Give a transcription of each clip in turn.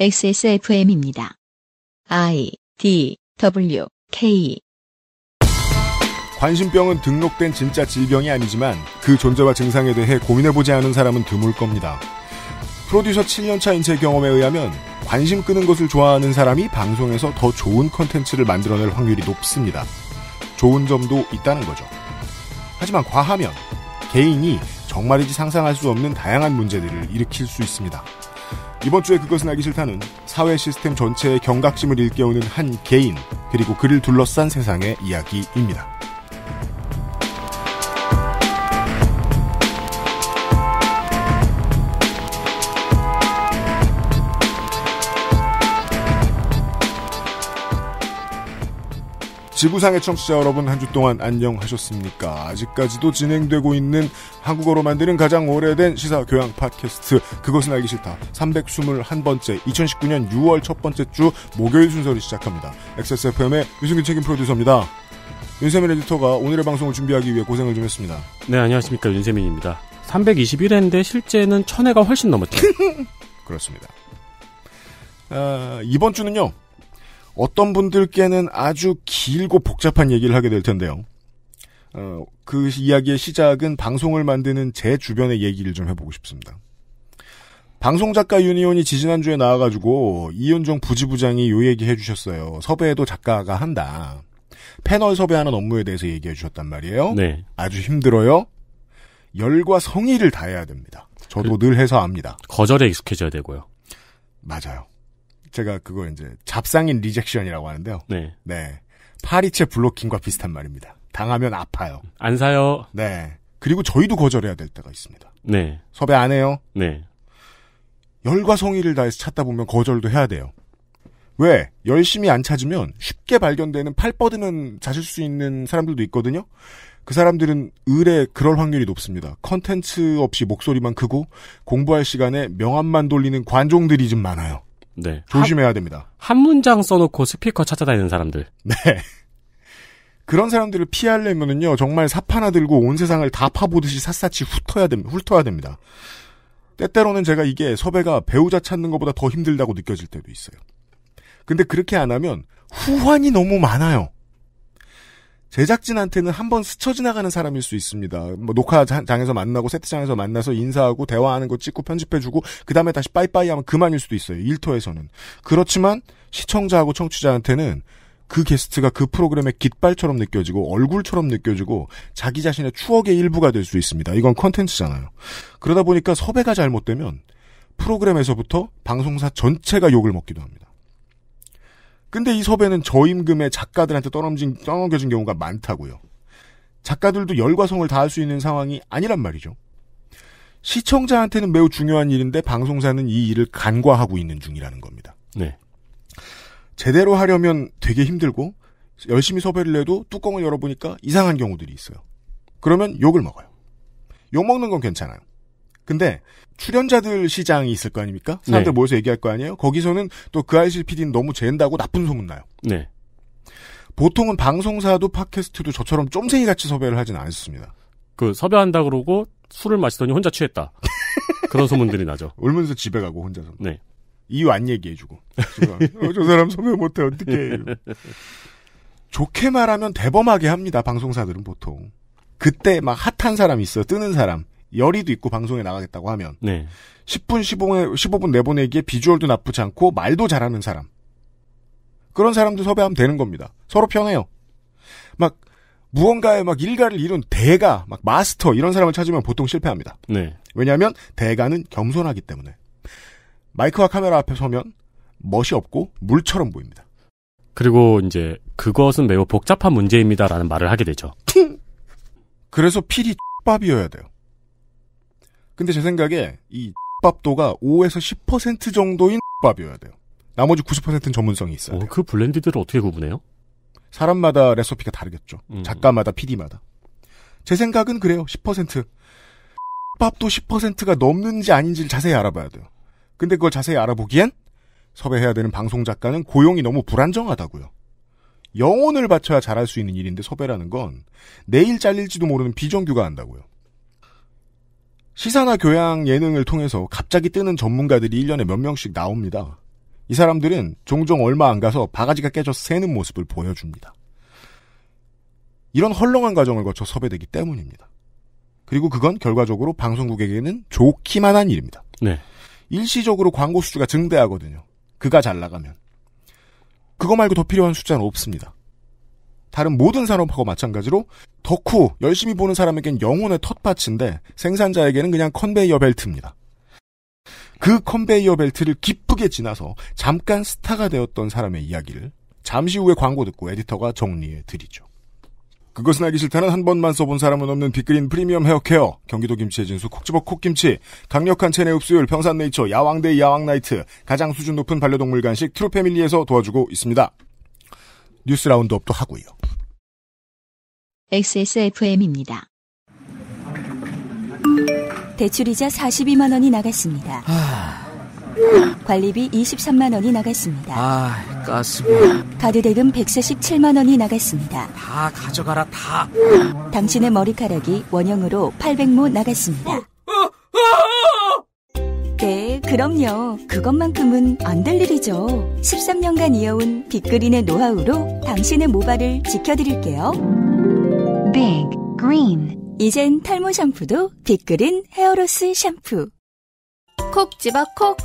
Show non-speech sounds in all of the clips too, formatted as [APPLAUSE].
XSFM입니다. I D W K 관심병은 등록된 진짜 질병이 아니지만 그 존재와 증상에 대해 고민해보지 않은 사람은 드물 겁니다. 프로듀서 7년차 인체 경험에 의하면 관심 끄는 것을 좋아하는 사람이 방송에서 더 좋은 컨텐츠를 만들어낼 확률이 높습니다. 좋은 점도 있다는 거죠. 하지만 과하면 개인이 정말이지 상상할 수 없는 다양한 문제들을 일으킬 수 있습니다. 이번 주에 그것은 알기 싫다는 사회 시스템 전체의 경각심을 일깨우는 한 개인, 그리고 그를 둘러싼 세상의 이야기입니다. 지구상의 청취자 여러분 한 주 동안 안녕하셨습니까? 아직까지도 진행되고 있는 한국어로 만드는 가장 오래된 시사 교양 팟캐스트 그것은 알기 싫다 321번째 2019년 6월 첫 번째 주 목요일 순서를 시작합니다. XSFM의 유승균 책임 프로듀서입니다. 윤세민 에디터가 오늘의 방송을 준비하기 위해 고생을 좀 했습니다. 네, 안녕하십니까. 윤세민입니다. 321회인데 실제는 1000회가 훨씬 넘었죠. [LAUGHS] 그렇습니다. 아, 이번 주는요. 어떤 분들께는 아주 길고 복잡한 얘기를 하게 될 텐데요. 어, 그 이야기의 시작은 방송을 만드는 제 주변의 얘기를 좀 해보고 싶습니다. 방송작가 유니온이 지지난주에 나와가지고 이윤정 부지부장이 요 얘기 해주셨어요. 섭외도 작가가 한다. 패널 섭외하는 업무에 대해서 얘기해 주셨단 말이에요. 네. 아주 힘들어요. 열과 성의를 다해야 됩니다. 저도 그, 늘 해서 합니다. 거절에 익숙해져야 되고요. 맞아요. 제가 그거 이제 잡상인 리젝션이라고 하는데요. 네. 네. 파리채 블로킹과 비슷한 말입니다. 당하면 아파요. 안 사요. 네. 그리고 저희도 거절해야 될 때가 있습니다. 네. 섭외 안 해요. 네. 열과 성의를 다해서 찾다 보면 거절도 해야 돼요. 왜? 열심히 안 찾으면 쉽게 발견되는 팔 뻗으면 찾을 수 있는 사람들도 있거든요. 그 사람들은 을에 그럴 확률이 높습니다. 컨텐츠 없이 목소리만 크고 공부할 시간에 명함만 돌리는 관종들이 좀 많아요. 네. 조심해야 됩니다. 한, 문장 써놓고 스피커 찾아다니는 사람들. 네. [LAUGHS] 그런 사람들을 피하려면은요, 정말 사파나 들고 온 세상을 다 파보듯이 샅샅이 훑어야, 됩, 훑어야 됩니다. 때때로는 제가 이게 섭외가 배우자 찾는 것보다 더 힘들다고 느껴질 때도 있어요. 근데 그렇게 안 하면 후환이 너무 많아요. 제작진한테는 한 번 스쳐 지나가는 사람일 수 있습니다. 뭐 녹화장에서 만나고 세트장에서 만나서 인사하고 대화하는 거 찍고 편집해주고 그 다음에 다시 빠이빠이 하면 그만일 수도 있어요. 일터에서는 그렇지만 시청자하고 청취자한테는 그 게스트가 그 프로그램의 깃발처럼 느껴지고 얼굴처럼 느껴지고 자기 자신의 추억의 일부가 될 수 있습니다. 이건 컨텐츠잖아요. 그러다 보니까 섭외가 잘못되면 프로그램에서부터 방송사 전체가 욕을 먹기도 합니다. 근데 이 섭외는 저임금의 작가들한테 떨어긴 떠넘겨진 경우가 많다고요. 작가들도 열과 성을 다할 수 있는 상황이 아니란 말이죠. 시청자한테는 매우 중요한 일인데 방송사는 이 일을 간과하고 있는 중이라는 겁니다. 네. 제대로 하려면 되게 힘들고 열심히 섭외를 해도 뚜껑을 열어보니까 이상한 경우들이 있어요. 그러면 욕을 먹어요. 욕 먹는 건 괜찮아요. 근데 출연자들 시장이 있을 거 아닙니까? 사람들 네. 모여서 얘기할 거 아니에요? 거기서는 또 그 아이실 PD는 너무 잰다고 나쁜 소문나요. 네. 보통은 방송사도 팟캐스트도 저처럼 쫌생이 같이 섭외를 하진 않습니다. 그 섭외한다 그러고 술을 마시더니 혼자 취했다. [LAUGHS] 그런 소문들이 나죠. 울면서 집에 가고 혼자서. 네. 이유 안 얘기해주고. 어, 저 사람 섭외 못해 어떻게 해. 좋게 말하면 대범하게 합니다. 방송사들은 보통. 그때 막 핫한 사람 있어 뜨는 사람 열의도 있고 방송에 나가겠다고 하면 네. 10분 15분, 15분 내보내기에 비주얼도 나쁘지 않고 말도 잘하는 사람 그런 사람도 섭외하면 되는 겁니다. 서로 편해요. 막 무언가에 막 일가를 이룬 대가, 막 마스터 이런 사람을 찾으면 보통 실패합니다. 네. 왜냐하면 대가는 겸손하기 때문에 마이크와 카메라 앞에 서면 멋이 없고 물처럼 보입니다. 그리고 이제 그것은 매우 복잡한 문제입니다라는 말을 하게 되죠. 팅! 그래서 필이 밥이어야 돼요. 근데 제 생각에 이 밥도가 5에서 10% 정도인 밥이어야 돼요. 나머지 90%는 전문성이 있어요. 어, 그블렌디들을 어떻게 구분해요? 사람마다 레시피가 다르겠죠. 음. 음. 작가마다 PD마다. 제 생각은 그래요. 10%. 밥도 10%가 넘는지 아닌지를 자세히 알아봐야 돼요. 근데 그걸 자세히 알아보기엔 섭외해야 되는 방송 작가는 고용이 너무 불안정하다고요. 영혼을 바쳐야 잘할 수 있는 일인데 섭외라는 건 내일 잘릴지도 모르는 비정규가 한다고요. 시사나 교양 예능을 통해서 갑자기 뜨는 전문가들이 1년에 몇 명씩 나옵니다. 이 사람들은 종종 얼마 안 가서 바가지가 깨져 새는 모습을 보여줍니다. 이런 헐렁한 과정을 거쳐 섭외되기 때문입니다. 그리고 그건 결과적으로 방송국에게는 좋기만 한 일입니다. 네. 일시적으로 광고 수주가 증대하거든요. 그가 잘 나가면. 그거 말고 더 필요한 숫자는 없습니다. 다른 모든 산업하고 마찬가지로 덕후, 열심히 보는 사람에겐 영혼의 텃밭인데 생산자에게는 그냥 컨베이어 벨트입니다. 그 컨베이어 벨트를 기쁘게 지나서 잠깐 스타가 되었던 사람의 이야기를 잠시 후에 광고 듣고 에디터가 정리해 드리죠. 그것은 알기 싫다는 한 번만 써본 사람은 없는 빅그린 프리미엄 헤어케어 경기도 김치의 진수 콕지버 콕김치 강력한 체내 흡수율 평산네이처 야왕대 야왕나이트 가장 수준 높은 반려동물 간식 트루패밀리에서 도와주고 있습니다. 뉴스 라운드업도 하고요. XSFM입니다. 대출이자 42만 원이 나갔습니다. 아... 관리비 23만 원이 나갔습니다. 아, 가스비. 카드 대금 147만 원이 나갔습니다. 다 가져가라 다. 당신의 머리카락이 원형으로 800모 나갔습니다. 네, 그럼요. 그것만큼은 안 될 일이죠. 13년간 이어온 빅그린의 노하우로 당신의 모발을 지켜드릴게요. Big Green 이젠 탈모 샴푸도 빅그린 헤어로스 샴푸 콕 집어 콕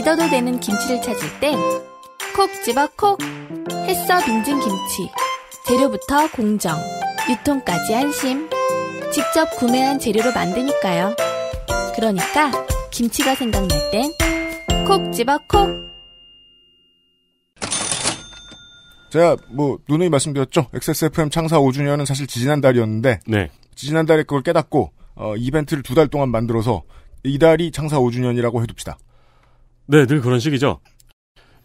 믿어도 되는 김치를 찾을 땐 콕 집어 콕 햇서 빙진 김치 재료부터 공정 유통까지 안심 직접 구매한 재료로 만드니까요 그러니까 김치가 생각날 땐 콕 집어 콕 제가 뭐 누누이 말씀드렸죠. XSFM 창사 5주년은 사실 지난달이었는데 지 네. 지난달에 그걸 깨닫고 어, 이벤트를 두 달 동안 만들어서 이달이 창사 5주년이라고 해둡시다. 네, 늘 그런 식이죠.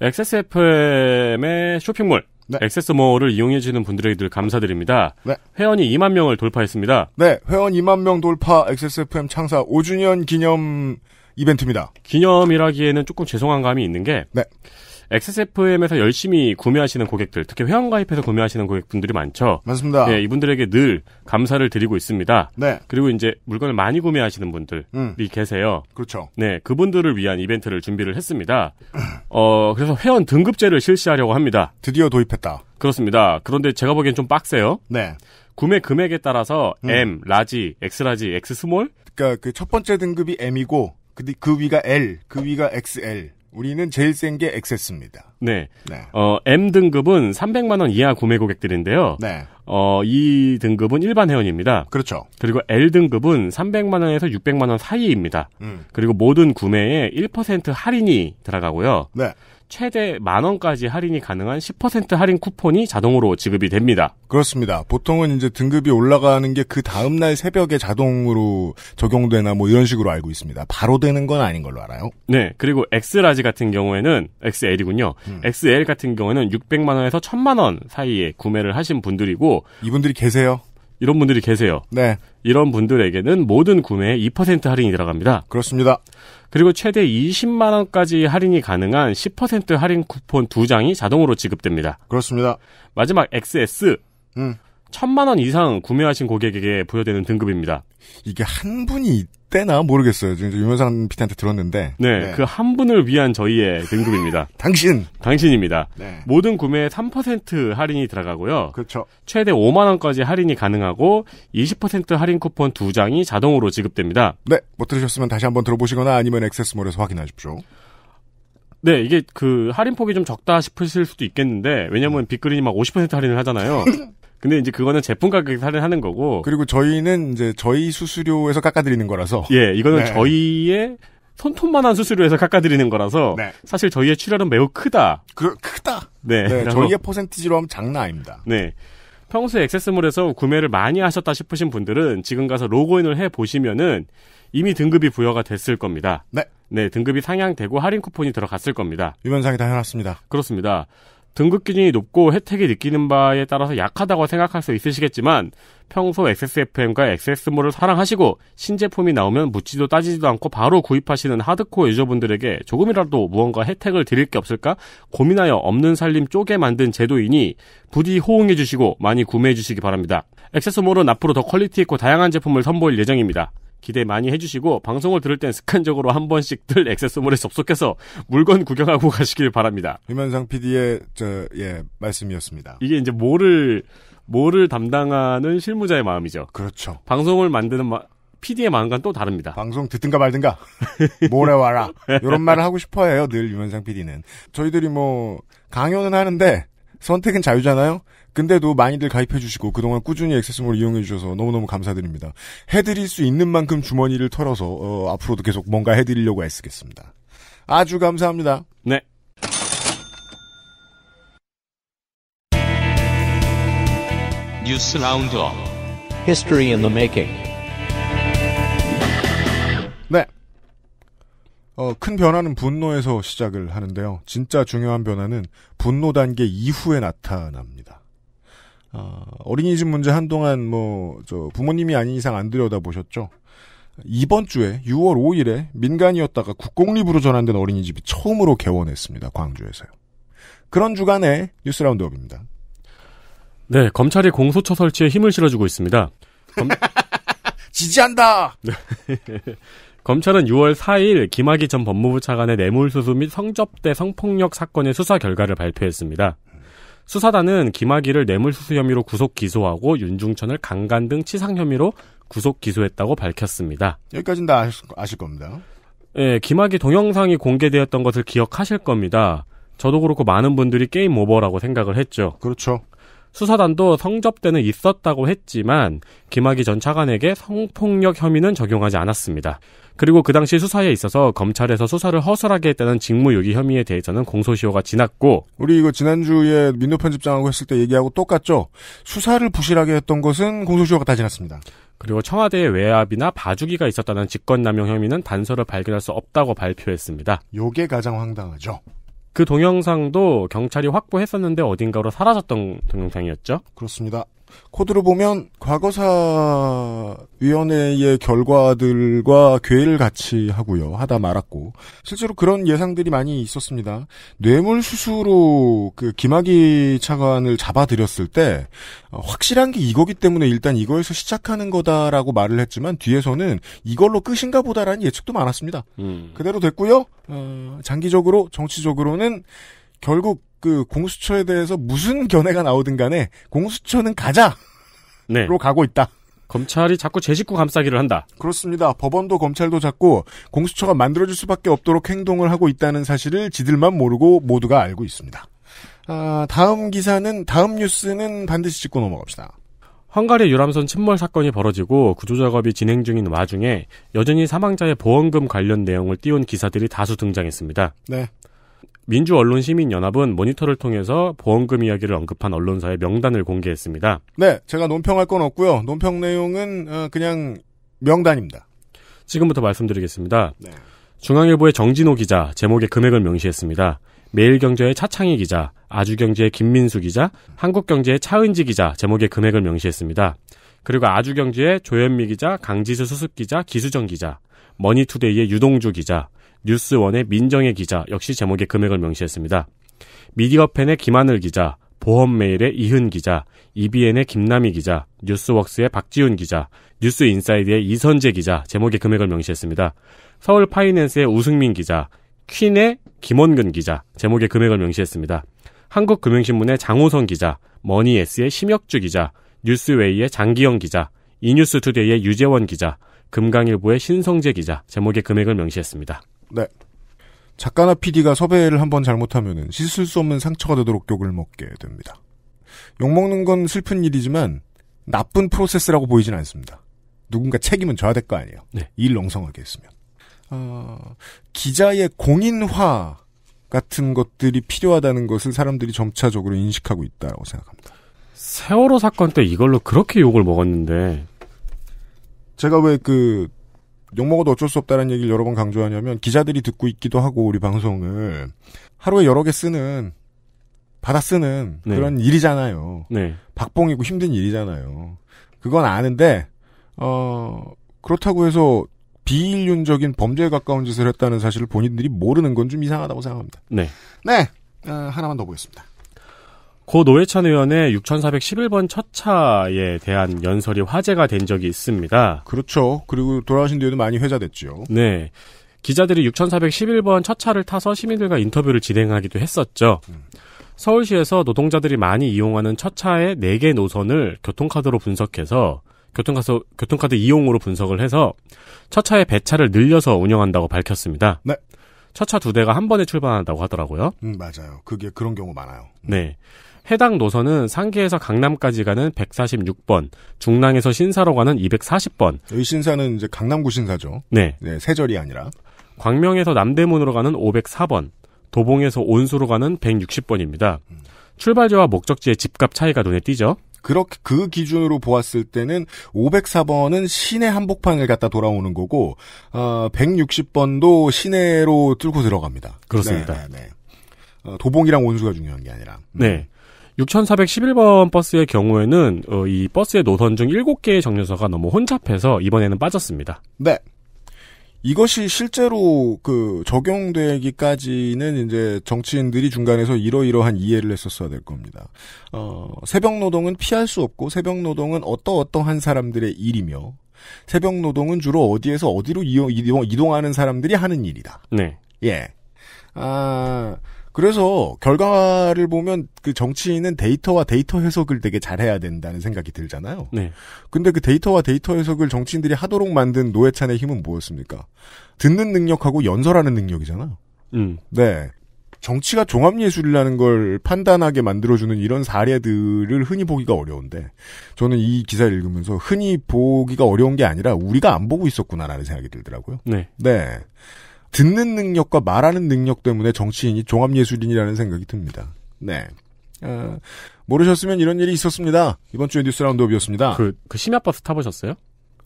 XSFM의 쇼핑몰 네. 액세스몰을 이용해주시는 분들에게 늘 감사드립니다. 네. 회원이 2만 명을 돌파했습니다. 네, 회원 2만 명 돌파 XSFM 창사 5주년 기념 이벤트입니다. 기념이라기에는 조금 죄송한 감이 있는 게 네. XSFM에서 열심히 구매하시는 고객들, 특히 회원가입해서 구매하시는 고객분들이 많죠. 맞습니다. 네, 예, 이분들에게 늘 감사를 드리고 있습니다. 네. 그리고 이제 물건을 많이 구매하시는 분들이 음. 계세요. 그렇죠. 네, 그분들을 위한 이벤트를 준비를 했습니다. [CLEARS THROAT] 어, 그래서 회원 등급제를 실시하려고 합니다. 드디어 도입했다. 그렇습니다. 그런데 제가 보기엔 좀 빡세요. 네. 구매 금액에 따라서 음. M, 라지, X 라지, X 스몰. 그러니까 그 첫 번째 등급이 M이고 그, 그 위가 L, 그 위가 XL. 우리는 제일 센게 엑세스입니다. 네. 네. 어, M 등급은 300만 원 이하 구매 고객들인데요. 네. 어, 이 e 등급은 일반 회원입니다. 그렇죠. 그리고 L 등급은 300만 원에서 600만 원 사이입니다. 음. 그리고 모든 구매에 1% 할인이 들어가고요. 네. 최대 만 원까지 할인이 가능한 10% 할인 쿠폰이 자동으로 지급이 됩니다. 그렇습니다. 보통은 이제 등급이 올라가는 게 그 다음 날 새벽에 자동으로 적용되나 뭐 이런 식으로 알고 있습니다. 바로 되는 건 아닌 걸로 알아요. 네. 그리고 X라지 같은 경우에는 XL이군요. 음. XL 같은 경우에는 600만 원에서 1000만 원 사이에 구매를 하신 분들이고 이분들이 계세요. 이런 분들이 계세요. 네. 이런 분들에게는 모든 구매에 2% 할인이 들어갑니다. 그렇습니다. 그리고 최대 20만 원까지 할인이 가능한 10% 할인 쿠폰 2장이 자동으로 지급됩니다. 그렇습니다. 마지막 XS. 음. 천만 원 이상 구매하신 고객에게 부여되는 등급입니다. 이게 한 분이 때나 모르겠어요. 지금 유명상 PT한테 들었는데. 네, 네. 그 한 분을 위한 저희의 등급입니다. [LAUGHS] 당신! 당신입니다. 네. 모든 구매에 3% 할인이 들어가고요. 그렇죠. 최대 5만원까지 할인이 가능하고, 20% 할인 쿠폰 두장이 자동으로 지급됩니다. 네, 못 들으셨으면 다시 한번 들어보시거나 아니면 액세스몰에서 확인하십시오. 네, 이게 그 할인폭이 좀 적다 싶으실 수도 있겠는데, 왜냐면 음. 빅그린이 막 50% 할인을 하잖아요. [LAUGHS] 근데 이제 그거는 제품 가격에 할인하는 거고. 그리고 저희는 이제 저희 수수료에서 깎아드리는 거라서. 예, 이거는 네. 저희의 손톱만한 수수료에서 깎아드리는 거라서 네. 사실 저희의 출혈은 매우 크다. 그, 크다. 네, 네 저희의 퍼센티지로 하면 장난 아닙니다. 네. 평소에 액세스몰에서 구매를 많이 하셨다 싶으신 분들은 지금 가서 로그인을 해 보시면은 이미 등급이 부여가 됐을 겁니다. 네. 네, 등급이 상향되고 할인 쿠폰이 들어갔을 겁니다. 유면상이 다 해놨습니다. 그렇습니다. 등급 기준이 높고 혜택이 느끼는 바에 따라서 약하다고 생각할 수 있으시겠지만 평소 XSFM과 XS몰을 사랑하시고 신제품이 나오면 묻지도 따지지도 않고 바로 구입하시는 하드코어 유저분들에게 조금이라도 무언가 혜택을 드릴 게 없을까 고민하여 없는 살림 쪼개 만든 제도이니 부디 호응해 주시고 많이 구매해 주시기 바랍니다. XS몰은 앞으로 더 퀄리티 있고 다양한 제품을 선보일 예정입니다. 기대 많이 해주시고 방송을 들을 땐 습관적으로 한 번씩들 액세서몰에 접속해서 물건 구경하고 [LAUGHS] 가시길 바랍니다. 유면상 PD의 저, 예, 말씀이었습니다. 이게 이제 뭐를 뭐를 담당하는 실무자의 마음이죠. 그렇죠. 방송을 만드는 마, PD의 마음과는 또 다릅니다. 방송 듣든가 말든가 모레 [LAUGHS] 와라 이런 말을 하고 싶어해요. 늘 유면상 PD는 저희들이 뭐강요는 하는데 선택은 자유잖아요. 근데도 많이들 가입해 주시고 그동안 꾸준히 액세스몰 이용해 주셔서 너무너무 감사드립니다. 해드릴 수 있는 만큼 주머니를 털어서 어, 앞으로도 계속 뭔가 해드리려고 애쓰겠습니다. 아주 감사합니다. 네. 뉴스 라운드업 History in the Making 네. 어, 큰 변화는 분노에서 시작을 하는데요. 진짜 중요한 변화는 분노 단계 이후에 나타납니다. 어, 어린이집 문제 한동안 뭐, 저, 부모님이 아닌 이상 안 들여다보셨죠? 이번 주에 6월 5일에 민간이었다가 국공립으로 전환된 어린이집이 처음으로 개원했습니다. 광주에서요. 그런 주간에 뉴스 라운드업입니다. 네, 검찰이 공소처 설치에 힘을 실어주고 있습니다. 검... [LAUGHS] 지지한다! [LAUGHS] 검찰은 6월 4일 김학의 전 법무부 차관의 뇌물수수 및 성접대 성폭력 사건의 수사 결과를 발표했습니다. 수사단은 김학의를 뇌물수수 혐의로 구속 기소하고 윤중천을 강간 등 치상 혐의로 구속 기소했다고 밝혔습니다. 여기까지는 다 아실, 아실 겁니다. 예, 김학의 동영상이 공개되었던 것을 기억하실 겁니다. 저도 그렇고 많은 분들이 게임 오버라고 생각을 했죠. 그렇죠. 수사단도 성접 대는 있었다고 했지만 김학의 전 차관에게 성폭력 혐의는 적용하지 않았습니다. 그리고 그 당시 수사에 있어서 검찰에서 수사를 허술하게 했다는 직무유기 혐의에 대해서는 공소시효가 지났고 우리 이거 지난주에 민노 편집장하고 했을 때 얘기하고 똑같죠. 수사를 부실하게 했던 것은 공소시효가 다 지났습니다. 그리고 청와대의 외압이나 봐주기가 있었다는 직권남용 혐의는 단서를 발견할 수 없다고 발표했습니다. 요게 가장 황당하죠. 그 동영상도 경찰이 확보했었는데 어딘가로 사라졌던 동영상이었죠? 그렇습니다. 코드로 보면 과거사위원회의 결과들과 괴를 같이 하고요. 하다 말았고. 실제로 그런 예상들이 많이 있었습니다. 뇌물수수로 그 김학의 차관을 잡아들였을 때 어, 확실한 게 이거기 때문에 일단 이거에서 시작하는 거다라고 말을 했지만 뒤에서는 이걸로 끝인가 보다라는 예측도 많았습니다. 음. 그대로 됐고요. 어, 장기적으로 정치적으로는 결국 그 공수처에 대해서 무슨 견해가 나오든 간에 공수처는 가자로 네. 가고 있다. 검찰이 자꾸 제 식구 감싸기를 한다. 그렇습니다. 법원도 검찰도 자꾸 공수처가 만들어질 수밖에 없도록 행동을 하고 있다는 사실을 지들만 모르고 모두가 알고 있습니다. 아, 다음 기사는 다음 뉴스는 반드시 짚고 넘어갑시다. 헝가리 유람선 침몰 사건이 벌어지고 구조 작업이 진행 중인 와중에 여전히 사망자의 보험금 관련 내용을 띄운 기사들이 다수 등장했습니다. 네. 민주언론시민연합은 모니터를 통해서 보험금 이야기를 언급한 언론사의 명단을 공개했습니다. 네, 제가 논평할 건 없고요. 논평 내용은 어, 그냥 명단입니다. 지금부터 말씀드리겠습니다. 네. 중앙일보의 정진호 기자 제목의 금액을 명시했습니다. 매일경제의 차창희 기자, 아주경제의 김민수 기자, 한국경제의 차은지 기자 제목의 금액을 명시했습니다. 그리고 아주경제의 조현미 기자, 강지수 수습 기자, 기수정 기자, 머니투데이의 유동주 기자, 뉴스원의 민정의 기자 역시 제목에 금액을 명시했습니다. 미디어팬의 김하늘 기자, 보험메일의 이흔 기자, EBN의 김남희 기자, 뉴스웍스의 박지훈 기자, 뉴스인사이드의 이선재 기자 제목에 금액을 명시했습니다. 서울 파이낸스의 우승민 기자, 퀸의 김원근 기자 제목에 금액을 명시했습니다. 한국금융신문의 장호선 기자, 머니에스의 심혁주 기자, 뉴스웨이의 장기영 기자, 이뉴스투데이의 유재원 기자, 금강일보의 신성재 기자 제목에 금액을 명시했습니다. 네. 작가나 PD가 섭외를 한번 잘못하면은 씻을 수 없는 상처가 되도록 욕을 먹게 됩니다. 욕먹는 건 슬픈 일이지만 나쁜 프로세스라고 보이진 않습니다. 누군가 책임은 져야 될 거 아니에요. 네. 일 엉성하게 했으면. 어, 기자의 공인화 같은 것들이 필요하다는 것을 사람들이 점차적으로 인식하고 있다고 생각합니다. 세월호 사건 때 이걸로 그렇게 욕을 먹었는데 제가 왜그 욕먹어도 어쩔 수 없다는 얘기를 여러 번 강조하냐면 기자들이 듣고 있기도 하고 우리 방송을 하루에 여러 개 쓰는 받아 쓰는 네. 그런 일이잖아요. 네. 박봉이고 힘든 일이잖아요. 그건 아는데 어 그렇다고 해서 비인륜적인 범죄에 가까운 짓을 했다는 사실을 본인들이 모르는 건 좀 이상하다고 생각합니다. 네. 네. 어, 하나만 더 보겠습니다. 고 노회찬 의원의 6411번 첫 차에 대한 연설이 화제가 된 적이 있습니다. 그렇죠. 그리고 돌아가신 뒤에도 많이 회자됐죠. 네. 기자들이 6411번 첫 차를 타서 시민들과 인터뷰를 진행하기도 했었죠. 음. 서울시에서 노동자들이 많이 이용하는 첫 차의 4개 노선을 교통카드로 분석해서 교통카드, 교통카드 이용으로 분석을 해서 첫 차의 배차를 늘려서 운영한다고 밝혔습니다. 네. 첫차 두 대가 한 번에 출발한다고 하더라고요. 음, 맞아요. 그게 그런 경우 많아요. 음. 네. 해당 노선은 상계에서 강남까지 가는 146번, 중랑에서 신사로 가는 240번. 여 신사는 이제 강남구 신사죠. 네. 네, 세절이 아니라. 광명에서 남대문으로 가는 504번, 도봉에서 온수로 가는 160번입니다. 음. 출발지와 목적지의 집값 차이가 눈에 띄죠. 그렇게 그 기준으로 보았을 때는 504번은 시내 한복판을 갔다 돌아오는 거고 어, 160번도 시내로 뚫고 들어갑니다. 그렇습니다. 네, 네, 네. 어, 도봉이랑 온수가 중요한 게 아니라. 음. 네. 6411번 버스의 경우에는 어, 이 버스의 노선 중 7개의 정류소가 너무 혼잡해서 이번에는 빠졌습니다. 네. 이것이 실제로 그 적용되기까지는 이제 정치인들이 중간에서 이러이러한 이해를 했었어야 될 겁니다. 어, 새벽 노동은 피할 수 없고 새벽 노동은 어떠어떠한 사람들의 일이며 새벽 노동은 주로 어디에서 어디로 이용, 이동, 이동하는 사람들이 하는 일이다. 네. 예. 아, 그래서 결과를 보면 그 정치인은 데이터와 데이터 해석을 되게 잘해야 된다는 생각이 들잖아요. 네. 근데 그 데이터와 데이터 해석을 정치인들이 하도록 만든 노회찬의 힘은 뭐였습니까? 듣는 능력하고 연설하는 능력이잖아요. 음. 네. 정치가 종합예술이라는 걸 판단하게 만들어주는 이런 사례들을 흔히 보기가 어려운데, 저는 이 기사를 읽으면서 흔히 보기가 어려운 게 아니라 우리가 안 보고 있었구나라는 생각이 들더라고요. 네. 네. 듣는 능력과 말하는 능력 때문에 정치인이 종합예술인이라는 생각이 듭니다. 네. 어, 모르셨으면 이런 일이 있었습니다. 이번 주에 뉴스 라운드업이었습니다. 그, 그 심야버스 타보셨어요?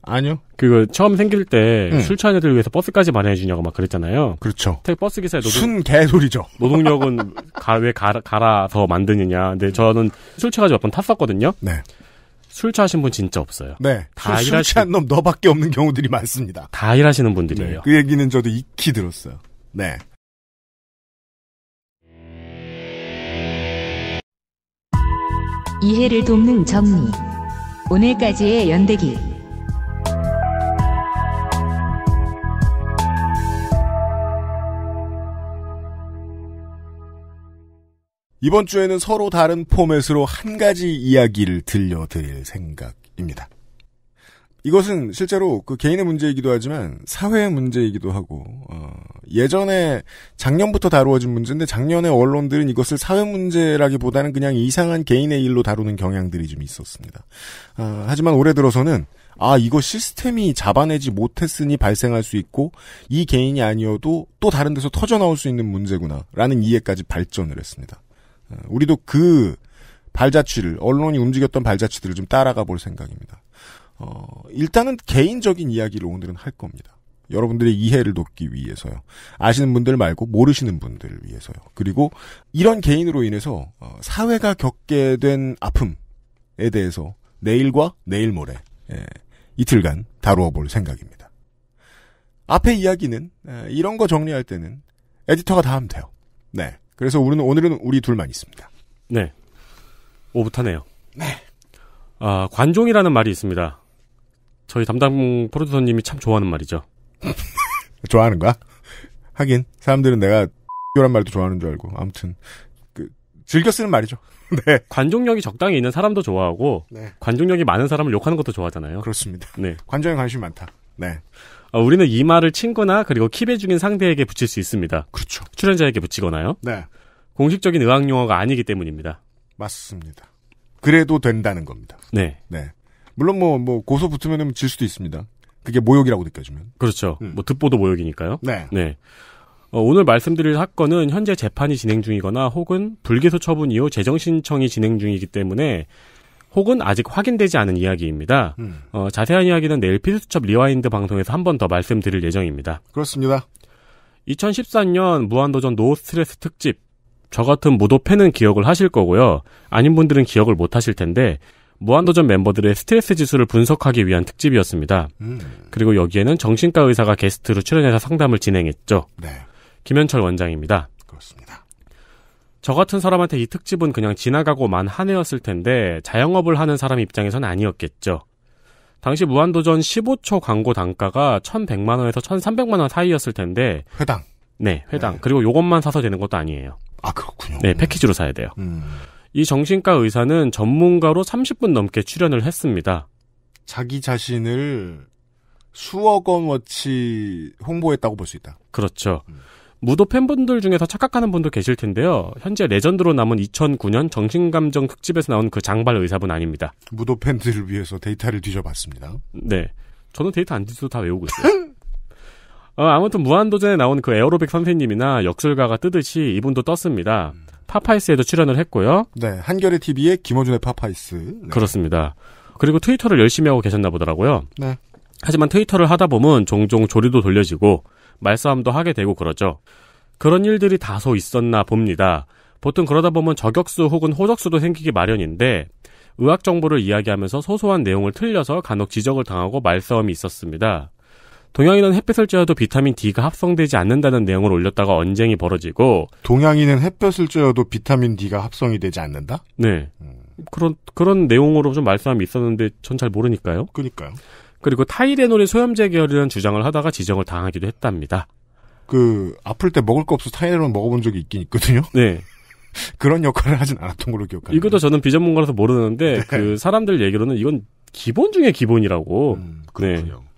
아니요. 그거 처음 생길 때술 음. 취한 애들 위해서 버스까지 마련해주냐고 막 그랬잖아요. 그렇죠. 택 버스 기사에 노동, 순 개소리죠. 노동력은 가, 왜 갈아, 갈아서 만드느냐. 근데 저는 술 취해가지고 몇번 탔었거든요. 네. 술 취하신 분 진짜 없어요. 네. 다 술, 일하시... 술 취한 놈 너밖에 없는 경우들이 많습니다. 다 일하시는 분들이에요. 네, 그 얘기는 저도 익히 들었어요. 네. 이해를 돕는 정리. 오늘까지의 연대기. 이번 주에는 서로 다른 포맷으로 한 가지 이야기를 들려드릴 생각입니다. 이것은 실제로 그 개인의 문제이기도 하지만 사회의 문제이기도 하고 어, 예전에 작년부터 다루어진 문제인데 작년에 언론들은 이것을 사회 문제라기보다는 그냥 이상한 개인의 일로 다루는 경향들이 좀 있었습니다. 어, 하지만 올해 들어서는 아 이거 시스템이 잡아내지 못했으니 발생할 수 있고 이 개인이 아니어도 또 다른 데서 터져 나올 수 있는 문제구나라는 이해까지 발전을 했습니다. 어, 우리도 그 발자취를 언론이 움직였던 발자취들을 좀 따라가 볼 생각입니다. 어, 일단은 개인적인 이야기를 오늘은 할 겁니다. 여러분들의 이해를 돕기 위해서요. 아시는 분들 말고 모르시는 분들을 위해서요. 그리고 이런 개인으로 인해서 어, 사회가 겪게 된 아픔에 대해서 내일과 내일 모레 예, 이틀간 다루어 볼 생각입니다. 앞에 이야기는 이런 거 정리할 때는 에디터가 다 하면 돼요. 네. 그래서 우리는 오늘은 우리 둘만 있습니다. 네. 오붓하네요. 네. 아, 관종이라는 말이 있습니다. 저희 담당 프로듀서님이 참 좋아하는 말이죠. [LAUGHS] 좋아하는 거야? 하긴 사람들은 내가 요란 말도 좋아하는 줄 알고 아무튼 그 즐겨 쓰는 말이죠. [LAUGHS] 네. 관종력이 적당히 있는 사람도 좋아하고 네. 관종력이 많은 사람을 욕하는 것도 좋아하잖아요. 그렇습니다. 네. 관종에 관심이 많다. 네. 어, 우리는 이 말을 친구나 그리고 킵에 중인 상대에게 붙일 수 있습니다. 그렇죠. 출연자에게 붙이거나요. 네. 공식적인 의학 용어가 아니기 때문입니다. 맞습니다. 그래도 된다는 겁니다. 네. 네. 물론 뭐, 뭐, 고소 붙으면 질 수도 있습니다. 그게 모욕이라고 느껴지면. 그렇죠. 음. 뭐, 듣보도 모욕이니까요. 네. 네. 어, 오늘 말씀드릴 사건은 현재 재판이 진행 중이거나 혹은 불기소 처분 이후 재정신청이 진행 중이기 때문에 혹은 아직 확인되지 않은 이야기입니다. 음. 어, 자세한 이야기는 내일 필수첩 리와인드 방송에서 한 번 더 말씀드릴 예정입니다. 그렇습니다. 2013년 무한도전 노 스트레스 특집. 저 같은 무도 팬은 기억을 하실 거고요. 아닌 분들은 기억을 못 하실 텐데, 무한도전 멤버들의 스트레스 지수를 분석하기 위한 특집이었습니다. 음. 그리고 여기에는 정신과 의사가 게스트로 출연해서 상담을 진행했죠. 네. 김현철 원장입니다. 그렇습니다. 저 같은 사람한테 이 특집은 그냥 지나가고만 한 해였을 텐데 자영업을 하는 사람 입장에선 아니었겠죠. 당시 무한도전 15초 광고 단가가 1,100만 원에서 1,300만 원 사이였을 텐데 회당. 네, 회당. 네. 그리고 요것만 사서 되는 것도 아니에요. 아, 그렇군요. 네, 패키지로 사야 돼요. 음. 이 정신과 의사는 전문가로 30분 넘게 출연을 했습니다. 자기 자신을 수억 원어치 홍보했다고 볼 수 있다. 그렇죠. 음. 무도 팬분들 중에서 착각하는 분도 계실 텐데요. 현재 레전드로 남은 2009년 정신감정 특집에서 나온 그 장발 의사분 아닙니다. 무도 팬들을 위해서 데이터를 뒤져봤습니다. 네. 저는 데이터 안 뒤져도 다 외우고 있어요. [LAUGHS] 어, 아무튼 무한도전에 나온 그 에어로빅 선생님이나 역술가가 뜨듯이 이분도 떴습니다. 파파이스에도 출연을 했고요. 네. 한겨레 TV의 김어준의 파파이스. 네. 그렇습니다. 그리고 트위터를 열심히 하고 계셨나 보더라고요. 네. 하지만 트위터를 하다 보면 종종 조리도 돌려지고 말싸움도 하게 되고 그러죠. 그런 일들이 다소 있었나 봅니다. 보통 그러다 보면 저격수 혹은 호적수도 생기기 마련인데 의학 정보를 이야기하면서 소소한 내용을 틀려서 간혹 지적을 당하고 말싸움이 있었습니다. 동양인은 햇볕을 쬐어도 비타민 D가 합성되지 않는다는 내용을 올렸다가 언쟁이 벌어지고 동양인은 햇볕을 쬐어도 비타민 D가 합성이 되지 않는다? 네. 음. 그런 그런 내용으로 좀 말싸움이 있었는데 전 잘 모르니까요. 그러니까요. 그리고 타이레놀의 소염제 계열이라는 주장을 하다가 지정을 당하기도 했답니다. 그 아플 때 먹을 거 없어 타이레놀 먹어본 적이 있긴 있거든요. 네. [LAUGHS] 그런 역할을 하진 않았던 걸로 기억합니다. 이것도 저는 비전문가라서 모르는데 네. 그 사람들 얘기로는 이건 기본 중에 기본이라고. 음, 네. 그렇군요. 네.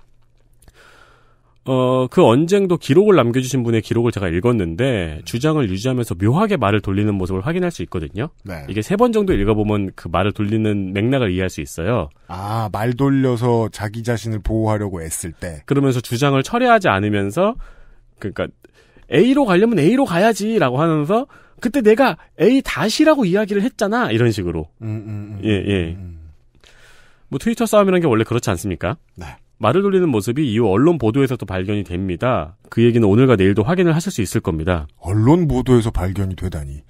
어, 그 언쟁도 기록을 남겨주신 분의 기록을 제가 읽었는데 주장을 유지하면서 묘하게 말을 돌리는 모습을 확인할 수 있거든요. 네. 이게 세 번 정도 읽어보면 그 말을 돌리는 맥락을 이해할 수 있어요. 아, 말 돌려서 자기 자신을 보호하려고 애쓸 때. 그러면서 주장을 철회하지 않으면서 그러니까 A로 가려면 A로 가야지라고 하면서 그때 내가 A 다시라고 이야기를 했잖아 이런 식으로. 음, 음, 음, 예, 예. 음, 음. 뭐 트위터 싸움이라는 게 원래 그렇지 않습니까? 네. 말을 돌리는 모습이 이후 언론 보도에서도 발견이 됩니다. 그 얘기는 오늘과 내일도 확인을 하실 수 있을 겁니다. 언론 보도에서 발견이 되다니.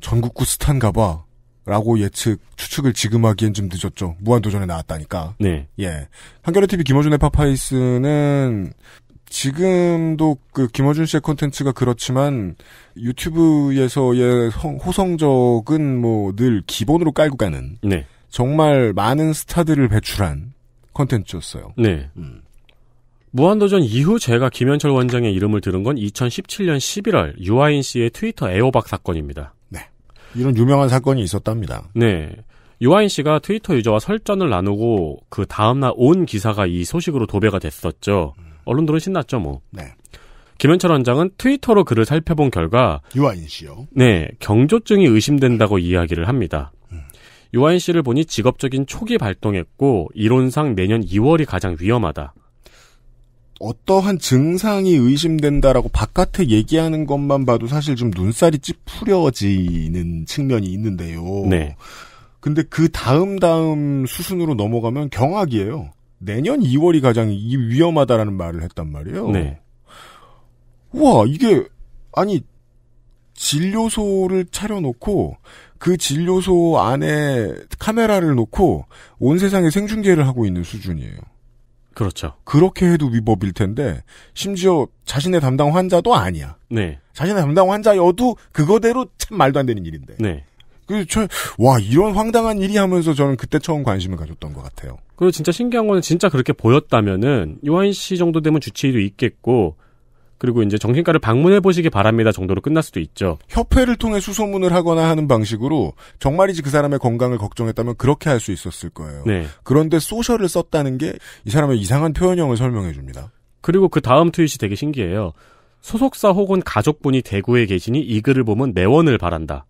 전국구 스탄가 봐. 라고 예측, 추측을 지금 하기엔 좀 늦었죠. 무한도전에 나왔다니까. 네. 예. 한겨레TV 김어준의 파파이스는 지금도 그 김어준 씨의 콘텐츠가 그렇지만 유튜브에서의 호성적은 뭐 늘 기본으로 깔고 가는 네. 정말 많은 스타들을 배출한 컨텐츠였어요. 네. 음. 무한도전 이후 제가 김현철 원장의 이름을 들은 건 2017년 11월 유아인 씨의 트위터 애호박 사건입니다. 네. 이런 유명한 사건이 있었답니다. 네. 유아인 씨가 트위터 유저와 설전을 나누고 그 다음날 온 기사가 이 소식으로 도배가 됐었죠. 음. 언론들은 신났죠, 뭐. 네. 김현철 원장은 트위터로 글을 살펴본 결과 유아인 씨요. 네, 경조증이 의심된다고 이야기를 합니다. 요한 씨를 보니 직업적인 초기 발동했고 이론상 내년 2월이 가장 위험하다. 어떠한 증상이 의심된다라고 바깥에 얘기하는 것만 봐도 사실 좀 눈살이 찌푸려지는 측면이 있는데요. 네. 근데 그 다음 다음 수순으로 넘어가면 경악이에요. 내년 2월이 가장 위험하다라는 말을 했단 말이에요. 네. 우와, 이게, 아니, 진료소를 차려놓고 그 진료소 안에 카메라를 놓고 온 세상에 생중계를 하고 있는 수준이에요. 그렇죠. 그렇게 해도 위법일 텐데 심지어 자신의 담당 환자도 아니야. 네. 자신의 담당 환자여도 그거대로 참 말도 안 되는 일인데. 네. 그저와 이런 황당한 일이 하면서 저는 그때 처음 관심을 가졌던 것 같아요. 그리고 진짜 신기한 거는 진짜 그렇게 보였다면은 요한 씨 정도 되면 주치의도 있겠고 그리고 이제 정신과를 방문해 보시기 바랍니다 정도로 끝날 수도 있죠. 협회를 통해 수소문을 하거나 하는 방식으로 정말이지 그 사람의 건강을 걱정했다면 그렇게 할 수 있었을 거예요. 네. 그런데 소셜을 썼다는 게 이 사람의 이상한 표현형을 설명해 줍니다. 그리고 그 다음 트윗이 되게 신기해요. 소속사 혹은 가족분이 대구에 계시니 이 글을 보면 내원을 바란다.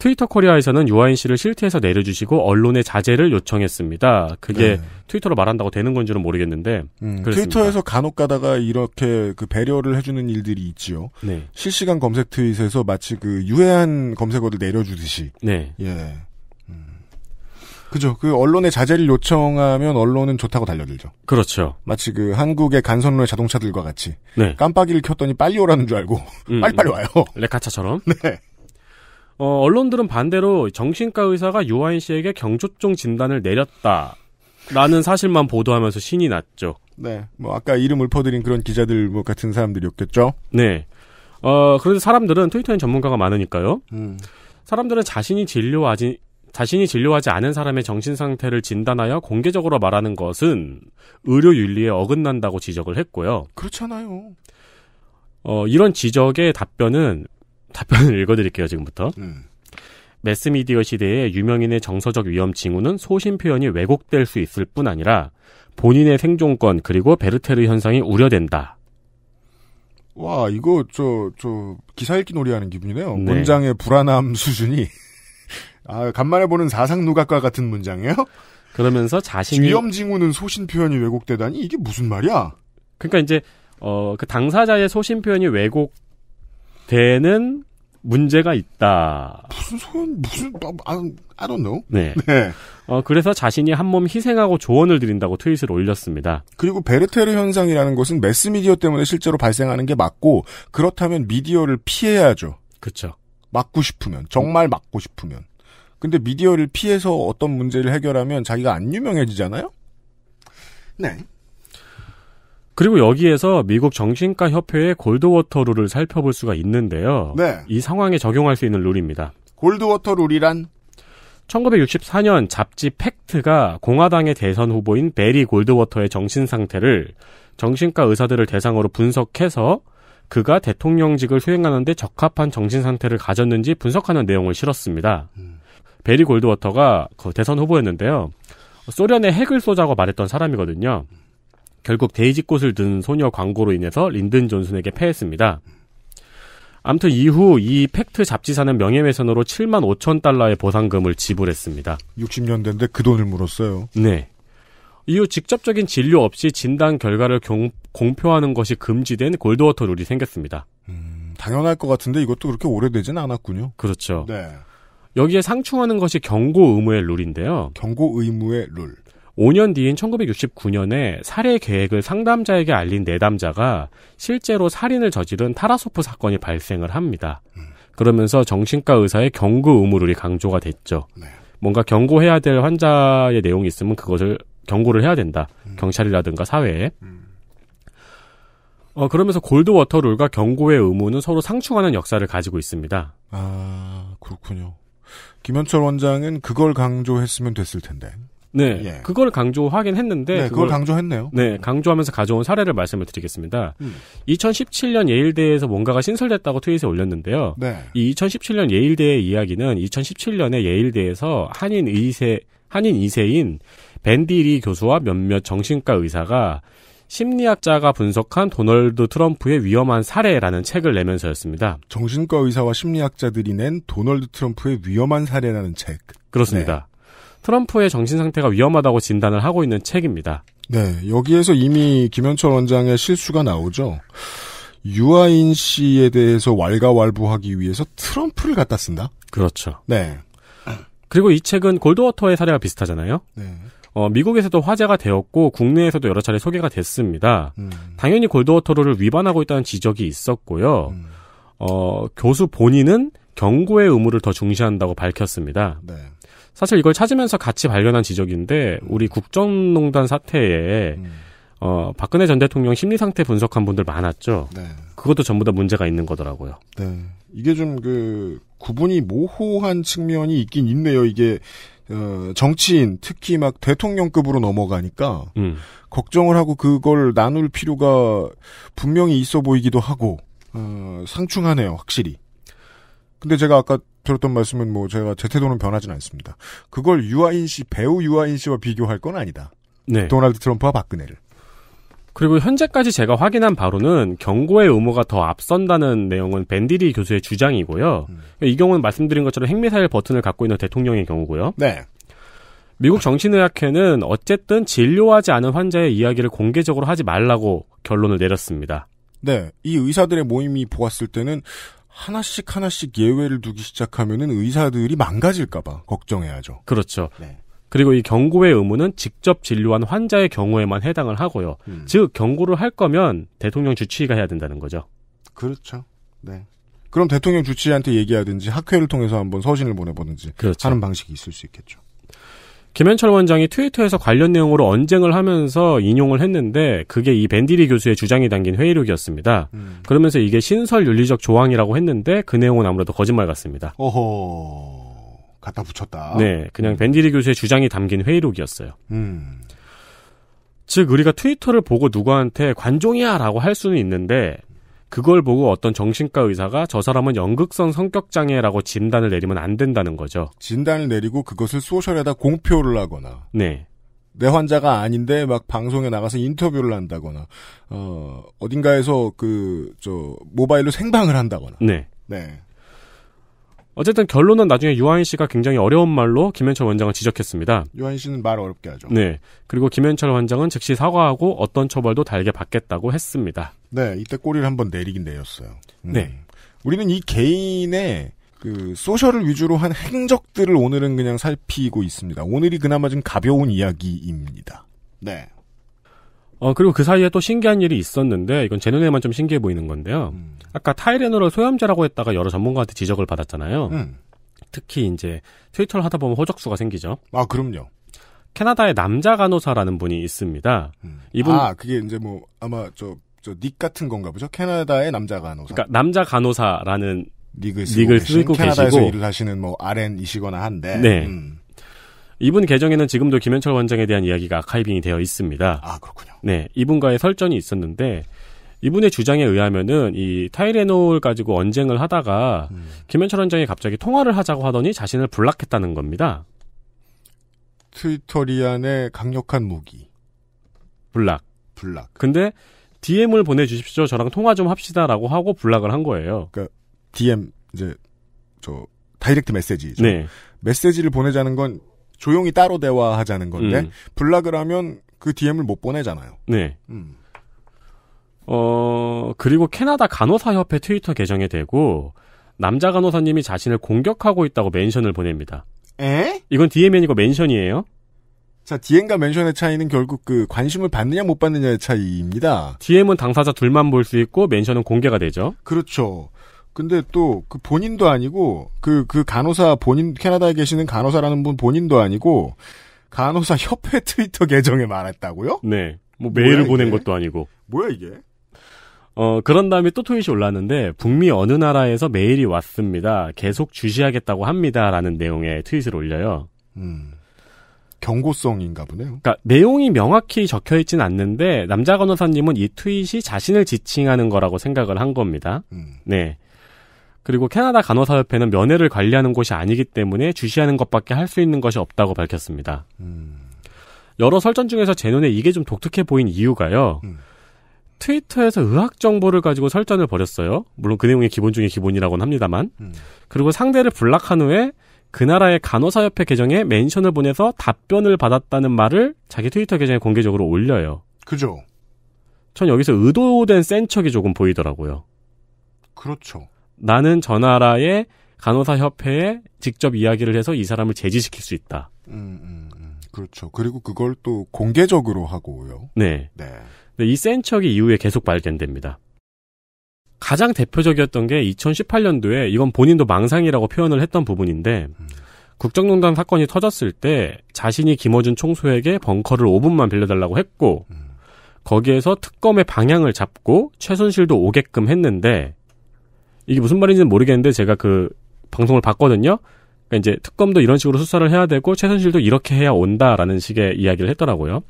트위터 코리아에서는 유아인 씨를 실태에서 내려주시고 언론의 자제를 요청했습니다. 그게 네. 트위터로 말한다고 되는 건지는 모르겠는데 음, 트위터에서 간혹 가다가 이렇게 그 배려를 해주는 일들이 있지요. 네. 실시간 검색 트윗에서 마치 그 유해한 검색어를 내려주듯이. 네. 예. 음. 그죠. 그 언론의 자제를 요청하면 언론은 좋다고 달려들죠. 그렇죠. 마치 그 한국의 간선로의 자동차들과 같이 네. 깜빡이를 켰더니 빨리 오라는 줄 알고 음, [LAUGHS] 빨리빨리 음. 와요. 레카차처럼. [LAUGHS] 네. 어, 언론들은 반대로 정신과 의사가 유아인 씨에게 경조증 진단을 내렸다라는 사실만 보도하면서 신이 났죠. 네. 뭐 아까 이름 을퍼드린 그런 기자들 뭐 같은 사람들이었겠죠. 네. 어, 그래서 사람들은 트위터엔 전문가가 많으니까요. 음. 사람들은 자신이 진료하지 자신이 진료하지 않은 사람의 정신 상태를 진단하여 공개적으로 말하는 것은 의료 윤리에 어긋난다고 지적을 했고요. 그렇잖아요. 어, 이런 지적의 답변은 답변을 읽어드릴게요, 지금부터. 음. 매스미디어 시대의 유명인의 정서적 위험 징후는 소신 표현이 왜곡될 수 있을 뿐 아니라 본인의 생존권 그리고 베르테르 현상이 우려된다. 와, 이거 저, 저, 기사 읽기 놀이 하는 기분이네요. 네. 문장의 불안함 수준이. 아, 간만에 보는 사상 누각과 같은 문장이에요? 그러면서 자신이 위험징후는 소신 표현이 왜곡되다니 이게 무슨 말이야? 그러니까 이제 어 그 당사자의 소신 표현이 왜곡 대는 문제가 있다. 무슨 소용, 무슨, 뭐, 아, I don't know. 네. [LAUGHS] 네. 어, 그래서 자신이 한 몸 희생하고 조언을 드린다고 트윗을 올렸습니다. 그리고 베르테르 현상이라는 것은 매스미디어 때문에 실제로 발생하는 게 맞고, 그렇다면 미디어를 피해야죠. 그쵸. 막고 싶으면, 정말 막고 싶으면. 근데 미디어를 피해서 어떤 문제를 해결하면 자기가 안 유명해지잖아요? 네. 그리고 여기에서 미국 정신과 협회의 골드워터 룰을 살펴볼 수가 있는데요. 네. 이 상황에 적용할 수 있는 룰입니다. 골드워터 룰이란 1964년 잡지 팩트가 공화당의 대선 후보인 베리 골드워터의 정신 상태를 정신과 의사들을 대상으로 분석해서 그가 대통령직을 수행하는데 적합한 정신 상태를 가졌는지 분석하는 내용을 실었습니다. 음. 베리 골드워터가 그 대선 후보였는데요. 소련에 핵을 쏘자고 말했던 사람이거든요. 결국 데이지 꽃을 든 소녀 광고로 인해서 린든 존슨에게 패했습니다. 암튼 이후 이 팩트 잡지사는 명예훼손으로 7만 5천 달러의 보상금을 지불했습니다. 60년대인데 그 돈을 물었어요. 네. 이후 직접적인 진료 없이 진단 결과를 경, 공표하는 것이 금지된 골드워터 룰이 생겼습니다. 음, 당연할 것 같은데 이것도 그렇게 오래되진 않았군요. 그렇죠. 네. 여기에 상충하는 것이 경고 의무의 룰인데요. 경고 의무의 룰. 5년 뒤인 1969년에 살해 계획을 상담자에게 알린 내담자가 실제로 살인을 저지른 타라소프 사건이 발생을 합니다. 그러면서 정신과 의사의 경고 의무를 강조가 됐죠. 네. 뭔가 경고해야 될 환자의 내용이 있으면 그것을 경고를 해야 된다. 음. 경찰이라든가 사회에. 음. 어, 그러면서 골드워터 룰과 경고의 의무는 서로 상충하는 역사를 가지고 있습니다. 아, 그렇군요. 김현철 원장은 그걸 강조했으면 됐을 텐데. 네, 예. 그걸 강조하긴 했는데 네, 그걸, 그걸, 강조했네요. 네, 강조하면서 가져온 사례를 말씀을 드리겠습니다. 음. 2017년 예일대에서 뭔가가 신설됐다고 트윗에 올렸는데요. 네. 이 2017년 예일대의 이야기는 2017년에 예일대에서 한인 의세 한인 이세인 벤디리 교수와 몇몇 정신과 의사가 심리학자가 분석한 도널드 트럼프의 위험한 사례라는 책을 내면서였습니다. 정신과 의사와 심리학자들이 낸 도널드 트럼프의 위험한 사례라는 책. 그렇습니다. 네. 트럼프의 정신 상태가 위험하다고 진단을 하고 있는 책입니다. 네, 여기에서 이미 김현철 원장의 실수가 나오죠. 유아인 씨에 대해서 왈가왈부하기 위해서 트럼프를 갖다 쓴다? 그렇죠. 네. 그리고 이 책은 골드워터의 사례와 비슷하잖아요. 네. 어, 미국에서도 화제가 되었고 국내에서도 여러 차례 소개가 됐습니다. 음. 당연히 골드워터를 위반하고 있다는 지적이 있었고요. 음. 어, 교수 본인은 경고의 의무를 더 중시한다고 밝혔습니다. 네. 사실 이걸 찾으면서 같이 발견한 지적인데 우리 국정농단 사태에 음. 어, 박근혜 전 대통령 심리 상태 분석한 분들 많았죠. 네. 그것도 전부 다 문제가 있는 거더라고요. 네. 이게 좀 그 구분이 모호한 측면이 있긴 있네요. 이게 어, 정치인 특히 막 대통령급으로 넘어가니까 음. 걱정을 하고 그걸 나눌 필요가 분명히 있어 보이기도 하고 어, 상충하네요, 확실히. 근데 제가 아까 들었던 말씀은 뭐 제가 제 태도는 변하진 않습니다. 그걸 유아인 씨 배우 유아인 씨와 비교할 건 아니다. 네. 도널드 트럼프와 박근혜를. 그리고 현재까지 제가 확인한 바로는 경고의 의무가 더 앞선다는 내용은 벤디리 교수의 주장이고요. 음. 이 경우는 말씀드린 것처럼 핵미사일 버튼을 갖고 있는 대통령의 경우고요. 네. 미국 정신의학회는 어쨌든 진료하지 않은 환자의 이야기를 공개적으로 하지 말라고 결론을 내렸습니다. 네. 이 의사들의 모임이 보았을 때는 하나씩 하나씩 예외를 두기 시작하면은 의사들이 망가질까봐 걱정해야죠. 그렇죠. 네. 그리고 이 경고의 의무는 직접 진료한 환자의 경우에만 해당을 하고요. 음. 즉 경고를 할 거면 대통령 주치의가 해야 된다는 거죠. 그렇죠. 네. 그럼 대통령 주치의한테 얘기하든지 학회를 통해서 한번 서신을 보내보든지 그렇죠. 하는 방식이 있을 수 있겠죠. 김현철 원장이 트위터에서 관련 내용으로 언쟁을 하면서 인용을 했는데 그게 이 벤디리 교수의 주장이 담긴 회의록이었습니다. 음. 그러면서 이게 신설 윤리적 조항이라고 했는데 그 내용은 아무래도 거짓말 같습니다. 어허. 갖다 붙였다. 네, 그냥 벤디리 음. 교수의 주장이 담긴 회의록이었어요. 음. 즉 우리가 트위터를 보고 누구한테 관종이야라고 할 수는 있는데 그걸 보고 어떤 정신과 의사가 저 사람은 연극성 성격장애라고 진단을 내리면 안 된다는 거죠. 진단을 내리고 그것을 소셜에다 공표를 하거나. 네. 내 환자가 아닌데 막 방송에 나가서 인터뷰를 한다거나 어 어딘가에서 그저 모바일로 생방을 한다거나 네. 네. 어쨌든 결론은 나중에 유한 씨가 굉장히 어려운 말로 김현철 원장을 지적했습니다. 유한 씨는 말 어렵게 하죠. 네. 그리고 김현철 원장은 즉시 사과하고 어떤 처벌도 달게 받겠다고 했습니다. 네. 이때 꼬리를 한번 내리긴 내렸어요. 음. 네. 우리는 이 개인의 그 소셜을 위주로 한 행적들을 오늘은 그냥 살피고 있습니다. 오늘이 그나마 좀 가벼운 이야기입니다. 네. 어, 그리고 그 사이에 또 신기한 일이 있었는데, 이건 제 눈에만 좀 신기해 보이는 건데요. 음. 아까 타이레놀을 소염제라고 했다가 여러 전문가한테 지적을 받았잖아요. 음. 특히 이제 트위터를 하다 보면 호적수가 생기죠. 아, 그럼요. 캐나다의 남자 간호사라는 분이 있습니다. 음. 이분. 아, 그게 이제 뭐, 아마 저, 저, 닉 같은 건가 보죠? 캐나다의 남자 간호사. 그러니까 남자 간호사라는 닉을 쓰고, 닉을 쓰고 계시고. 캐나다에서 일을 하시는 뭐, RN 이시거나 한데. 네. 음. 이분 계정에는 지금도 김현철 원장에 대한 이야기가 아카이빙이 되어 있습니다. 아, 그렇군요. 네. 이분과의 설전이 있었는데, 이분의 주장에 의하면은 이 타이레놀 가지고 언쟁을 하다가 음. 김현철 원장이 갑자기 통화를 하자고 하더니 자신을 불락했다는 겁니다. 트위터리안의 강력한 무기. 불락. 불락. 근데 DM을 보내주십시오. 저랑 통화 좀 합시다라고 하고 불락을 한 거예요. 그러니까 DM 이제 저 다이렉트 메시지. 네. 메시지를 보내자는 건 조용히 따로 대화하자는 건데 음. 블락을 하면 그 DM을 못 보내잖아요. 네. 음. 어 그리고 캐나다 간호사 협회 트위터 계정에 대고 남자 간호사님이 자신을 공격하고 있다고 멘션을 보냅니다. 에? 이건 DM이 아니고 멘션이에요. 자, DM과 멘션의 차이는 결국 그 관심을 받느냐 못 받느냐의 차이입니다. DM은 당사자 둘만 볼 수 있고 멘션은 공개가 되죠. 그렇죠. 근데 또 그 본인도 아니고 그그 그 간호사 본인 캐나다에 계시는 간호사라는 분 본인도 아니고 간호사 [LAUGHS] 협회 트위터 계정에 말했다고요? 네. 뭐 메일을 보낸 이게? 것도 아니고. 뭐야 이게? 어 그런 다음에 또 트윗이 올랐는데 북미 어느 나라에서 메일이 왔습니다. 계속 주시하겠다고 합니다라는 내용의 트윗을 올려요. 음. 경고성인가 보네요. 그러니까 내용이 명확히 적혀 있진 않는데 남자 간호사님은 이 트윗이 자신을 지칭하는 거라고 생각을 한 겁니다. 음. 네. 그리고 캐나다 간호사협회는 면회를 관리하는 곳이 아니기 때문에 주시하는 것밖에 할 수 있는 것이 없다고 밝혔습니다. 음. 여러 설전 중에서 제 눈에 이게 좀 독특해 보인 이유가요. 음. 트위터에서 의학 정보를 가지고 설전을 벌였어요. 물론 그 내용이 기본 중에 기본이라고는 합니다만. 음. 그리고 상대를 블락한 후에 그 나라의 간호사협회 계정에 멘션을 보내서 답변을 받았다는 말을 자기 트위터 계정에 공개적으로 올려요. 그죠. 전 여기서 의도된 센 척이 조금 보이더라고요. 그렇죠. 나는 저 나라의 간호사 협회에 직접 이야기를 해서 이 사람을 제지시킬 수 있다. 음, 음, 음. 그렇죠. 그리고 그걸 또 공개적으로 하고요. 네. 네. 네이 센척이 이후에 계속 발견됩니다. 가장 대표적이었던 게 2018년도에 이건 본인도 망상이라고 표현을 했던 부분인데 음. 국정농단 사건이 터졌을 때 자신이 김어준 총수에게 벙커를 5분만 빌려달라고 했고 음. 거기에서 특검의 방향을 잡고 최순실도 오게끔 했는데 이게 무슨 말인지는 모르겠는데 제가 그 방송을 봤거든요. 그러니까 이제 특검도 이런 식으로 수사를 해야 되고 최순실도 이렇게 해야 온다라는 식의 이야기를 했더라고요.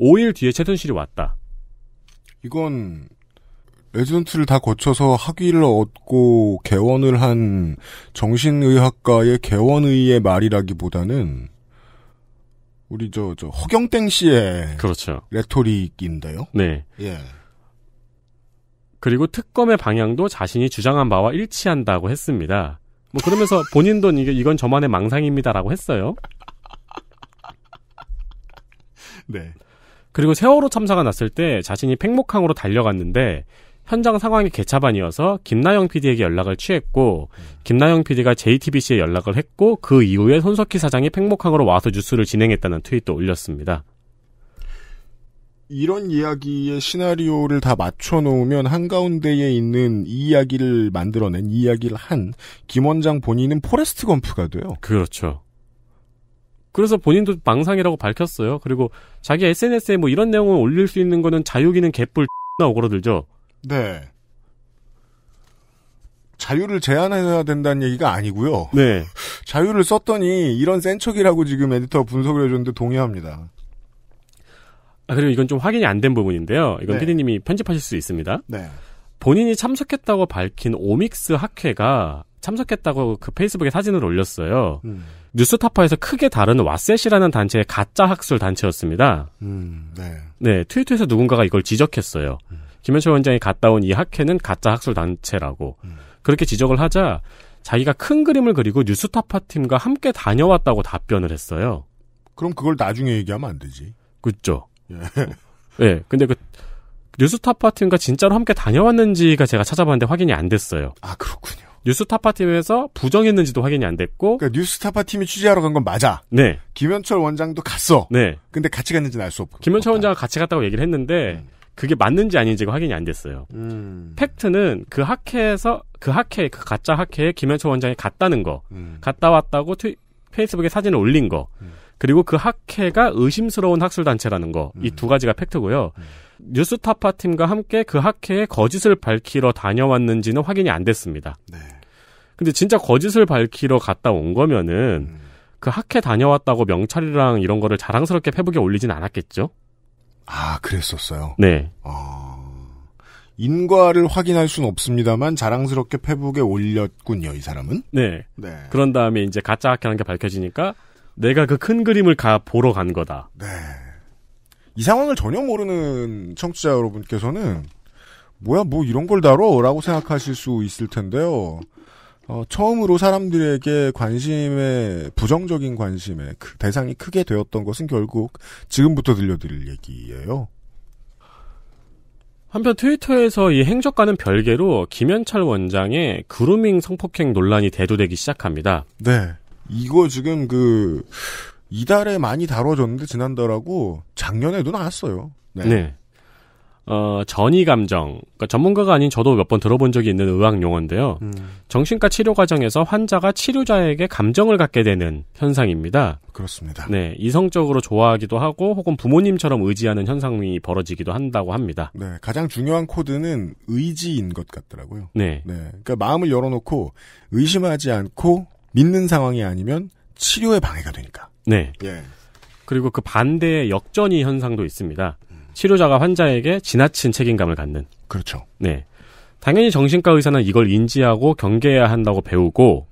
5일 뒤에 최순실이 왔다. 이건 레지던트를 다 거쳐서 학위를 얻고 개원을 한 정신의학과의 개원의의 말이라기보다는 우리 저 저 허경땡 씨의 그렇죠. 레토릭인데요. 네. 예. 그리고 특검의 방향도 자신이 주장한 바와 일치한다고 했습니다. 뭐 그러면서 본인도 이게 이건 저만의 망상입니다라고 했어요. 네. 그리고 세월호 참사가 났을 때 자신이 팽목항으로 달려갔는데 현장 상황이 개차반이어서 김나영 PD에게 연락을 취했고 김나영 PD가 JTBC에 연락을 했고 그 이후에 손석희 사장이 팽목항으로 와서 뉴스를 진행했다는 트윗도 올렸습니다. 이런 이야기의 시나리오를 다 맞춰놓으면 한가운데에 있는 이 이야기를 만들어낸 이 이야기를 한 김원장 본인은 포레스트 검프가 돼요. 그렇죠. 그래서 본인도 망상이라고 밝혔어요. 그리고 자기 SNS에 뭐 이런 내용을 올릴 수 있는 거는 자유기는 개뿔 나 오그러들죠. 네. 자유를 제한해야 된다는 얘기가 아니고요. 네. 자유를 썼더니 이런 센척이라고 지금 에디터 분석을 해줬는데 동의합니다. 아, 그리고 이건 좀 확인이 안 된 부분인데요. 이건 네. 피디님이 편집하실 수 있습니다. 네. 본인이 참석했다고 밝힌 오믹스 학회가 참석했다고 그 페이스북에 사진을 올렸어요. 음. 뉴스타파에서 크게 다른 와셋이라는 단체의 가짜 학술 단체였습니다. 음, 네. 네, 트위터에서 누군가가 이걸 지적했어요. 음. 김현철 원장이 갔다 온 이 학회는 가짜 학술 단체라고. 음. 그렇게 지적을 하자 자기가 큰 그림을 그리고 뉴스타파 팀과 함께 다녀왔다고 답변을 했어요. 그럼 그걸 나중에 얘기하면 안 되지. 그죠. 예. 네, 근데 그 뉴스타파 팀과 진짜로 함께 다녀왔는지가 제가 찾아봤는데 확인이 안 됐어요. 아 그렇군요. 뉴스타파 팀에서 부정했는지도 확인이 안 됐고. 그러니까 뉴스타파 팀이 취재하러 간 건 맞아. 네. 김현철 원장도 갔어. 네. 근데 같이 갔는지는 알 수 없고. 김현철 원장과 같이 갔다고 얘기를 했는데 음. 그게 맞는지 아닌지가 확인이 안 됐어요. 음. 팩트는 그 학회에서 그 학회 그 가짜 학회에 김현철 원장이 갔다는 거, 음. 갔다 왔다고 트 페이스북에 사진을 올린 거. 음. 그리고 그 학회가 의심스러운 학술단체라는 거, 이두 음. 가지가 팩트고요. 음. 뉴스타파 팀과 함께 그 학회에 거짓을 밝히러 다녀왔는지는 확인이 안 됐습니다. 네. 근데 진짜 거짓을 밝히러 갔다 온 거면은 음. 그 학회 다녀왔다고 명찰이랑 이런 거를 자랑스럽게 페북에 올리진 않았겠죠? 아, 그랬었어요. 네. 어... 인과를 확인할 수는 없습니다만 자랑스럽게 페북에 올렸군요, 이 사람은. 네. 네. 그런 다음에 이제 가짜 학회라는 게 밝혀지니까 내가 그 큰 그림을 가 보러 간 거다. 네. 이 상황을 전혀 모르는 청취자 여러분께서는 뭐야 뭐 이런 걸 다뤄라고 생각하실 수 있을 텐데요. 어, 처음으로 사람들에게 관심에 부정적인 관심에 그 대상이 크게 되었던 것은 결국 지금부터 들려드릴 얘기예요. 한편 트위터에서 이 행적과는 별개로 김현철 원장의 그루밍 성폭행 논란이 대두되기 시작합니다. 네. 이거 지금 그 이달에 많이 다뤄졌는데 지난달하고 작년에도 나왔어요. 네. 네. 어, 전이 감정. 그러니까 전문가가 아닌 저도 몇 번 들어본 적이 있는 의학 용어인데요. 음. 정신과 치료 과정에서 환자가 치료자에게 감정을 갖게 되는 현상입니다. 그렇습니다. 네, 이성적으로 좋아하기도 하고 혹은 부모님처럼 의지하는 현상이 벌어지기도 한다고 합니다. 네, 가장 중요한 코드는 의지인 것 같더라고요. 네. 네. 그러니까 마음을 열어놓고 의심하지 않고 믿는 상황이 아니면 치료에 방해가 되니까. 네. 예. 그리고 그 반대의 역전이 현상도 있습니다. 음. 치료자가 환자에게 지나친 책임감을 갖는. 그렇죠. 네. 당연히 정신과 의사는 이걸 인지하고 경계해야 한다고 배우고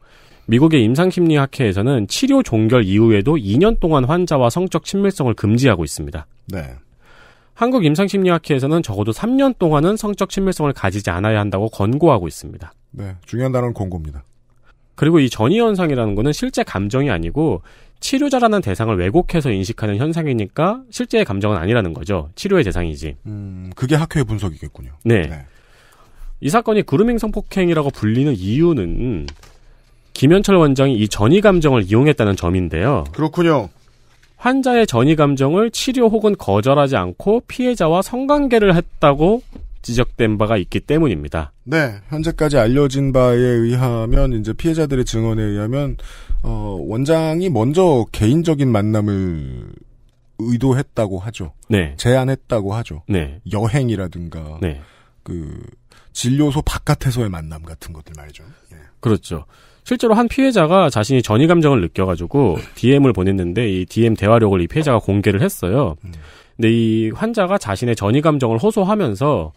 미국의 임상심리학회에서는 치료 종결 이후에도 2년 동안 환자와 성적 친밀성을 금지하고 있습니다. 네. 한국 임상심리학회에서는 적어도 3년 동안은 성적 친밀성을 가지지 않아야 한다고 권고하고 있습니다. 네, 중요한 단어는 권고입니다. 그리고 이 전이 현상이라는 거는 실제 감정이 아니고 치료자라는 대상을 왜곡해서 인식하는 현상이니까 실제의 감정은 아니라는 거죠. 치료의 대상이지. 음, 그게 학회 분석이겠군요. 네. 네. 이 사건이 그루밍 성폭행이라고 불리는 이유는 김현철 원장이 이 전이 감정을 이용했다는 점인데요. 그렇군요. 환자의 전이 감정을 치료 혹은 거절하지 않고 피해자와 성관계를 했다고 지적된 바가 있기 때문입니다. 네, 현재까지 알려진 바에 의하면 이제 피해자들의 증언에 의하면 어, 원장이 먼저 개인적인 만남을 의도했다고 하죠. 네. 제안했다고 하죠. 네. 여행이라든가 네. 그 진료소 바깥에서의 만남 같은 것들 말이죠. 예. 그렇죠. 실제로 한 피해자가 자신이 전이 감정을 느껴가지고 DM을 보냈는데 이 DM 대화력을이 피해자가 공개를 했어요. 음. 근데 이 환자가 자신의 전이 감정을 호소하면서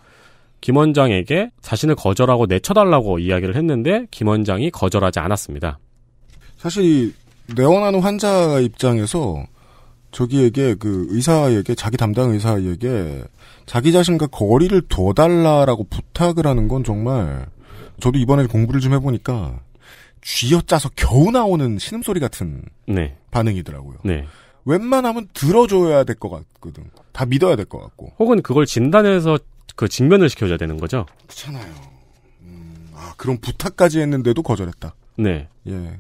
김 원장에게 자신을 거절하고 내쳐달라고 이야기를 했는데 김 원장이 거절하지 않았습니다. 사실 내원하는 환자 입장에서 저기에게 그 의사에게 자기 담당 의사에게 자기 자신과 거리를 둬달라라고 부탁을 하는 건 정말 저도 이번에 공부를 좀 해보니까 쥐어짜서 겨우 나오는 신음소리 같은 네. 반응이더라고요. 네. 웬만하면 들어줘야 될 것 같거든. 다 믿어야 될 것 같고. 혹은 그걸 진단해서 그 직면을 시켜줘야 되는 거죠. 그렇잖아요. 음, 아 그런 부탁까지 했는데도 거절했다. 네. 예.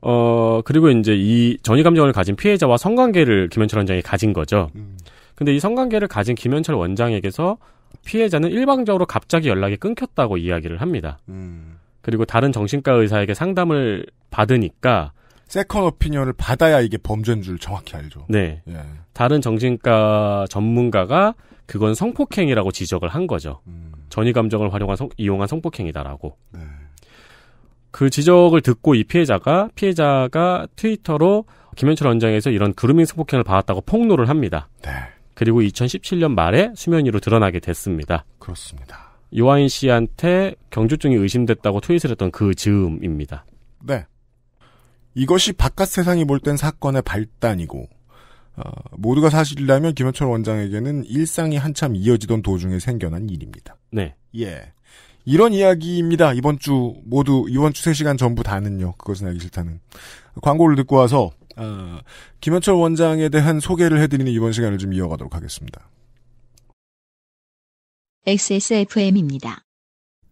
어 그리고 이제 이 전이 감정을 가진 피해자와 성관계를 김현철 원장이 가진 거죠. 음. 근데 이 성관계를 가진 김현철 원장에게서 피해자는 일방적으로 갑자기 연락이 끊겼다고 이야기를 합니다. 음. 그리고 다른 정신과 의사에게 상담을 받으니까 세컨 오피니언을 받아야 이게 범죄인 줄 정확히 알죠. 네. 예. 다른 정신과 전문가가 그건 성폭행이라고 지적을 한 거죠. 음. 전위 감정을 활용한 성, 이용한 성폭행이다라고. 네. 그 지적을 듣고 이 피해자가 피해자가 트위터로 김현철 원장에서 이런 그루밍 성폭행을 받았다고 폭로를 합니다. 네. 그리고 2017년 말에 수면 위로 드러나게 됐습니다. 그렇습니다. 요하인 씨한테 경주증이 의심됐다고 트윗을 했던 그 즈음입니다. 네. 이것이 바깥 세상이 볼 땐 사건의 발단이고 어, 모두가 사실이라면 김현철 원장에게는 일상이 한참 이어지던 도중에 생겨난 일입니다. 네. 예. 이런 이야기입니다. 이번 주 모두 이번 주 3시간 전부 다는요. 그것은 알기 싫다는 광고를 듣고 와서 어, 김현철 원장에 대한 소개를 해드리는 이번 시간을 좀 이어가도록 하겠습니다. XSFM입니다.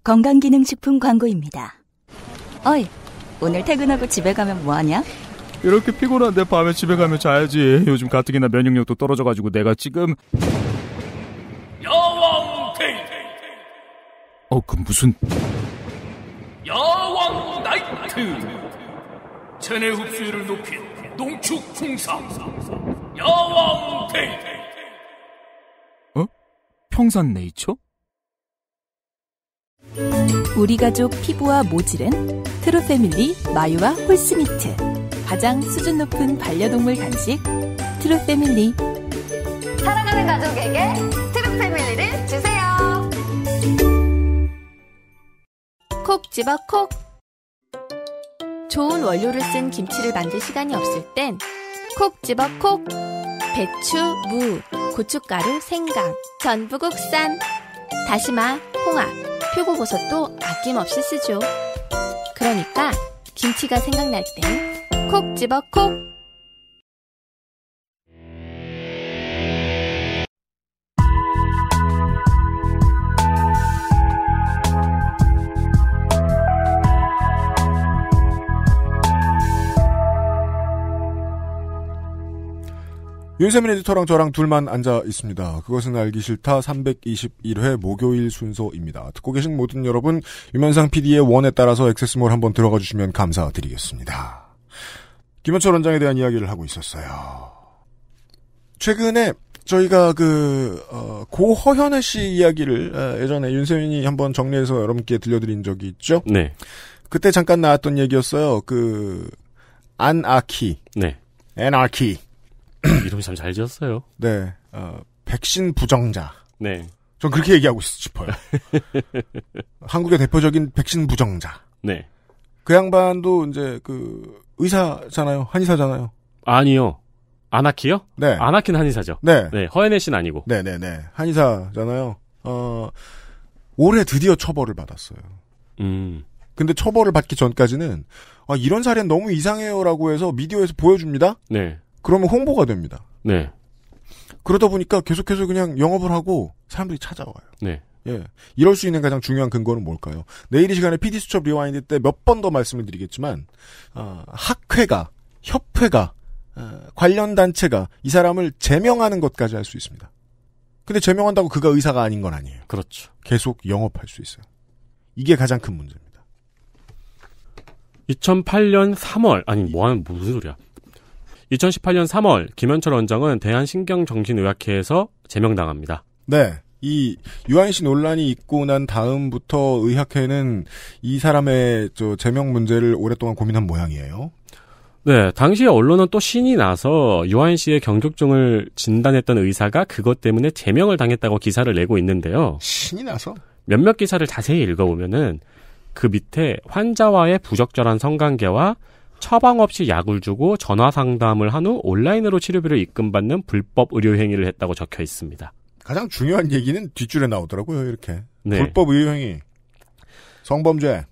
건강기능식품 광고입니다. 어이, 오늘 퇴근하고 집에 가면 뭐하냐? 이렇게 피곤한데 밤에 집에 가면 자야지. 요즘 가뜩이나 면역력도 떨어져가지고 내가 지금 여왕탱. 어, 그 무슨 야왕 나이트. 체내 흡수율을 높인 농축 풍상. 야왕탱. 어? 평산 네이처? 우리 가족 피부와 모질은 트루패밀리 마유와 홀스미트. 가장 수준 높은 반려동물 간식 트루 패밀리. 사랑하는 가족에게 트루 패밀리를 주세요. 콕 집어 콕. 좋은 원료를 쓴 김치를 만들 시간이 없을 땐 콕 집어 콕. 배추, 무, 고춧가루, 생강, 전부 국산, 다시마, 홍합, 표고버섯도 아낌없이 쓰죠. 그러니까 김치가 생각날 땐콕 집어 콕 윤세민 에디터랑 저랑 둘만 앉아 있습니다. 그것은 알기 싫다 321회 목요일 순서입니다. 듣고 계신 모든 여러분, 유면상 PD의 원에 따라서 액세스몰 한번 들어가 주시면 감사드리겠습니다. 김현철 원장에 대한 이야기를 하고 있었어요. 최근에 저희가 그, 어, 고허현애 씨 이야기를 어, 예전에 윤세민이 한번 정리해서 여러분께 들려드린 적이 있죠? 네. 그때 잠깐 나왔던 얘기였어요. 그, 안아키. 네. 안아키. [COUGHS] 이름이 참 잘 지었어요. 네. 어, 백신 부정자. 네. 전 그렇게 얘기하고 싶어요. [LAUGHS] 한국의 대표적인 백신 부정자. 네. 그 양반도 이제 그 의사잖아요. 한의사잖아요. 아니요. 아나키요? 네. 아나키는 한의사죠. 네. 네. 허연애 씨는 아니고. 네네네. 네, 네. 한의사잖아요. 어, 올해 드디어 처벌을 받았어요. 음. 근데 처벌을 받기 전까지는, 아, 이런 사례는 너무 이상해요라고 해서 미디어에서 보여줍니다? 네. 그러면 홍보가 됩니다. 네. 그러다 보니까 계속해서 그냥 영업을 하고 사람들이 찾아와요. 네. 예. 이럴 수 있는 가장 중요한 근거는 뭘까요? 내일 이 시간에 PD 수첩 리와인드 때 몇 번 더 말씀을 드리겠지만 어, 학회가 협회가 어, 관련 단체가 이 사람을 제명하는 것까지 할 수 있습니다. 근데 제명한다고 그가 의사가 아닌 건 아니에요. 그렇죠. 계속 영업할 수 있어요. 이게 가장 큰 문제입니다. 2008년 3월 아니 뭐하는 무슨 소리야? 2018년 3월 김현철 원장은 대한신경정신의학회에서 제명당합니다. 네. 이유한인씨 논란이 있고 난 다음부터 의학회는 이 사람의 저 제명 문제를 오랫동안 고민한 모양이에요. 네, 당시에 언론은 또 신이 나서 유한인 씨의 경격증을 진단했던 의사가 그것 때문에 제명을 당했다고 기사를 내고 있는데요. 신이 나서? 몇몇 기사를 자세히 읽어보면은 그 밑에 환자와의 부적절한 성관계와 처방 없이 약을 주고 전화 상담을 한 후 온라인으로 치료비를 입금받는 불법 의료 행위를 했다고 적혀 있습니다. 가장 중요한 얘기는 뒷줄에 나오더라고요. 이렇게 네. 불법 의료행위, 성범죄.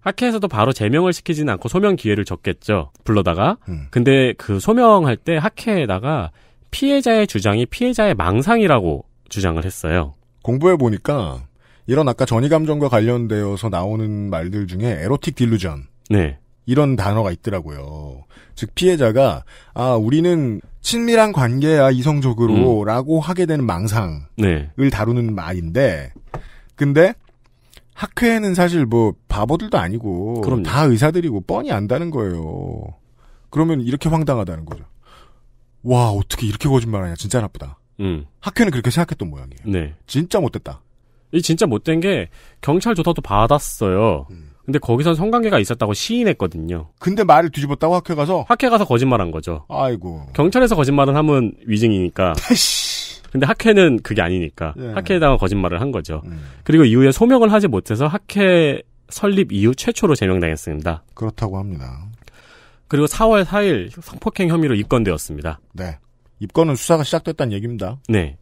학회에서도 바로 제명을 시키지는 않고 소명 기회를 줬겠죠. 불러다가 음. 근데 그 소명할 때 학회에다가 피해자의 주장이 피해자의 망상이라고 주장을 했어요. 공부해 보니까 이런 아까 전이 감정과 관련되어서 나오는 말들 중에 에로틱 딜루전. 네. 이런 단어가 있더라고요. 즉 피해자가 아 우리는 친밀한 관계야 이성적으로라고 음. 하게 되는 망상을 네. 다루는 말인데 근데 학회는 사실 뭐 바보들도 아니고 그럼요. 다 의사들이고 뻔히 안다는 거예요. 그러면 이렇게 황당하다는 거죠. 와 어떻게 이렇게 거짓말하냐 진짜 나쁘다. 음. 학회는 그렇게 생각했던 모양이에요. 네. 진짜 못됐다. 이 진짜 못된 게 경찰 조사도 받았어요. 음. 근데 거기선 성관계가 있었다고 시인했거든요. 근데 말을 뒤집었다고 학회 가서? 학회 가서 거짓말한 거죠. 아이고. 경찰에서 거짓말을 하면 위증이니까. 근데 학회는 그게 아니니까 예. 학회에다가 거짓말을 한 거죠. 음. 그리고 이후에 소명을 하지 못해서 학회 설립 이후 최초로 제명당했습니다. 그렇다고 합니다. 그리고 4월 4일 성폭행 혐의로 입건되었습니다. 네. 입건은 수사가 시작됐다는 얘기입니다. 네.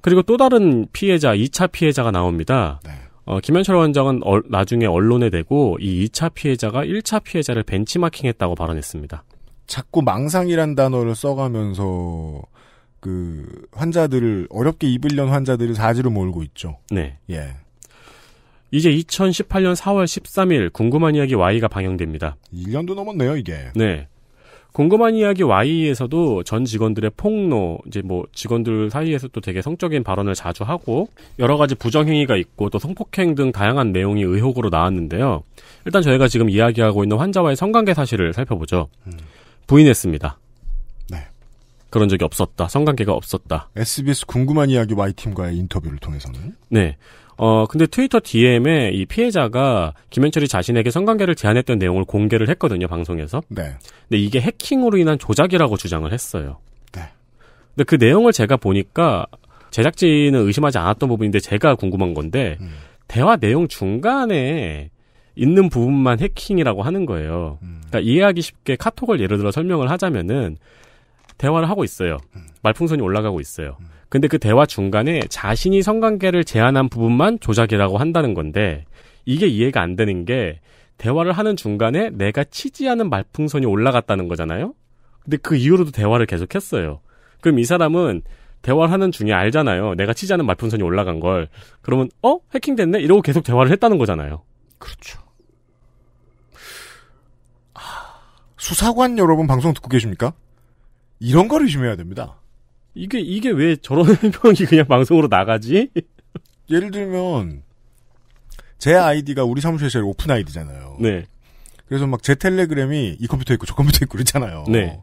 그리고 또 다른 피해자, 2차 피해자가 나옵니다. 네. 어, 김현철 원장은 어, 나중에 언론에 대고 이 2차 피해자가 1차 피해자를 벤치마킹했다고 발언했습니다. 자꾸 망상이란 단어를 써가면서 그 환자들을 어렵게 입을련 환자들을 사지로 몰고 있죠. 네. 예. 이제 2018년 4월 13일 궁금한 이야기 Y가 방영됩니다. 1년도 넘었네요, 이게. 네. 궁금한 이야기 Y에서도 전 직원들의 폭로, 이제 뭐 직원들 사이에서 또 되게 성적인 발언을 자주 하고 여러 가지 부정행위가 있고 또 성폭행 등 다양한 내용이 의혹으로 나왔는데요. 일단 저희가 지금 이야기하고 있는 환자와의 성관계 사실을 살펴보죠. 음. 부인했습니다. 네. 그런 적이 없었다. 성관계가 없었다. SBS 궁금한 이야기 Y팀과의 인터뷰를 통해서는? 네. 어, 근데 트위터 DM에 이 피해자가 김현철이 자신에게 성관계를 제안했던 내용을 공개를 했거든요, 방송에서. 네. 근데 이게 해킹으로 인한 조작이라고 주장을 했어요. 네. 근데 그 내용을 제가 보니까 제작진은 의심하지 않았던 부분인데 제가 궁금한 건데, 음. 대화 내용 중간에 있는 부분만 해킹이라고 하는 거예요. 음. 그러니까 이해하기 쉽게 카톡을 예를 들어 설명을 하자면은, 대화를 하고 있어요. 음. 말풍선이 올라가고 있어요. 음. 근데 그 대화 중간에 자신이 성관계를 제한한 부분만 조작이라고 한다는 건데 이게 이해가 안 되는 게 대화를 하는 중간에 내가 치지 않은 말풍선이 올라갔다는 거잖아요. 근데 그 이후로도 대화를 계속했어요. 그럼 이 사람은 대화를 하는 중에 알잖아요. 내가 치지 않은 말풍선이 올라간 걸. 그러면 어 해킹됐네 이러고 계속 대화를 했다는 거잖아요. 그렇죠. 수사관 여러분 방송 듣고 계십니까? 이런 거를 조심해야 됩니다. 이게 이게 왜 저런 해명이 [LAUGHS] 그냥 방송으로 나가지? 예를 들면 제 아이디가 우리 사무실에 제일 오픈 아이디잖아요. 네. 그래서 막 제 텔레그램이 이 컴퓨터 있고 저 컴퓨터 있고 그렇잖아요 네.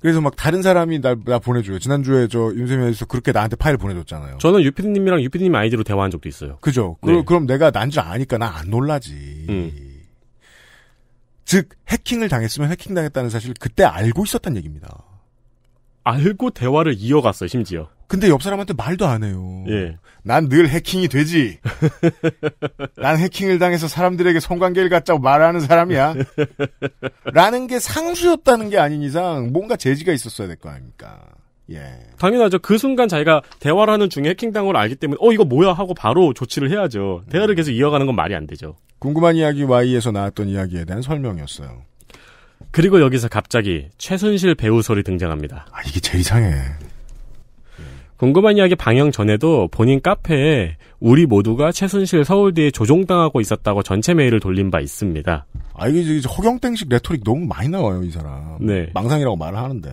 그래서 막 다른 사람이 나, 나 보내줘요. 지난주에 저 윤세민에서 그렇게 나한테 파일 보내줬잖아요. 저는 유피디님이랑 유피디님 아이디로 대화한 적도 있어요. 그죠. 네. 그럼, 그럼 내가 난 줄 아니까 나 안 놀라지. 음. 즉 해킹을 당했으면 해킹 당했다는 사실을 그때 알고 있었단 얘기입니다. 알고 대화를 이어갔어요, 심지어. 근데 옆 사람한테 말도 안 해요. 예. 난 늘 해킹이 되지. [LAUGHS] 난 해킹을 당해서 사람들에게 성관계를 갖자고 말하는 사람이야. 라는 게 상수였다는 게 아닌 이상 뭔가 제지가 있었어야 될 거 아닙니까? 예. 당연하죠. 그 순간 자기가 대화를 하는 중에 해킹당한 걸 알기 때문에 어 이거 뭐야 하고 바로 조치를 해야죠. 대화를 음. 계속 이어가는 건 말이 안 되죠. 궁금한 이야기 Y에서 나왔던 이야기에 대한 설명이었어요. 그리고 여기서 갑자기 최순실 배우 소리 등장합니다. 아, 이게 제일 이상해. 궁금한 이야기 방영 전에도 본인 카페에 우리 모두가 최순실 서울대에 조종당하고 있었다고 전체 메일을 돌린 바 있습니다. 아, 이게 허경땡식 레토릭 너무 많이 나와요, 이 사람. 네. 망상이라고 말을 하는데.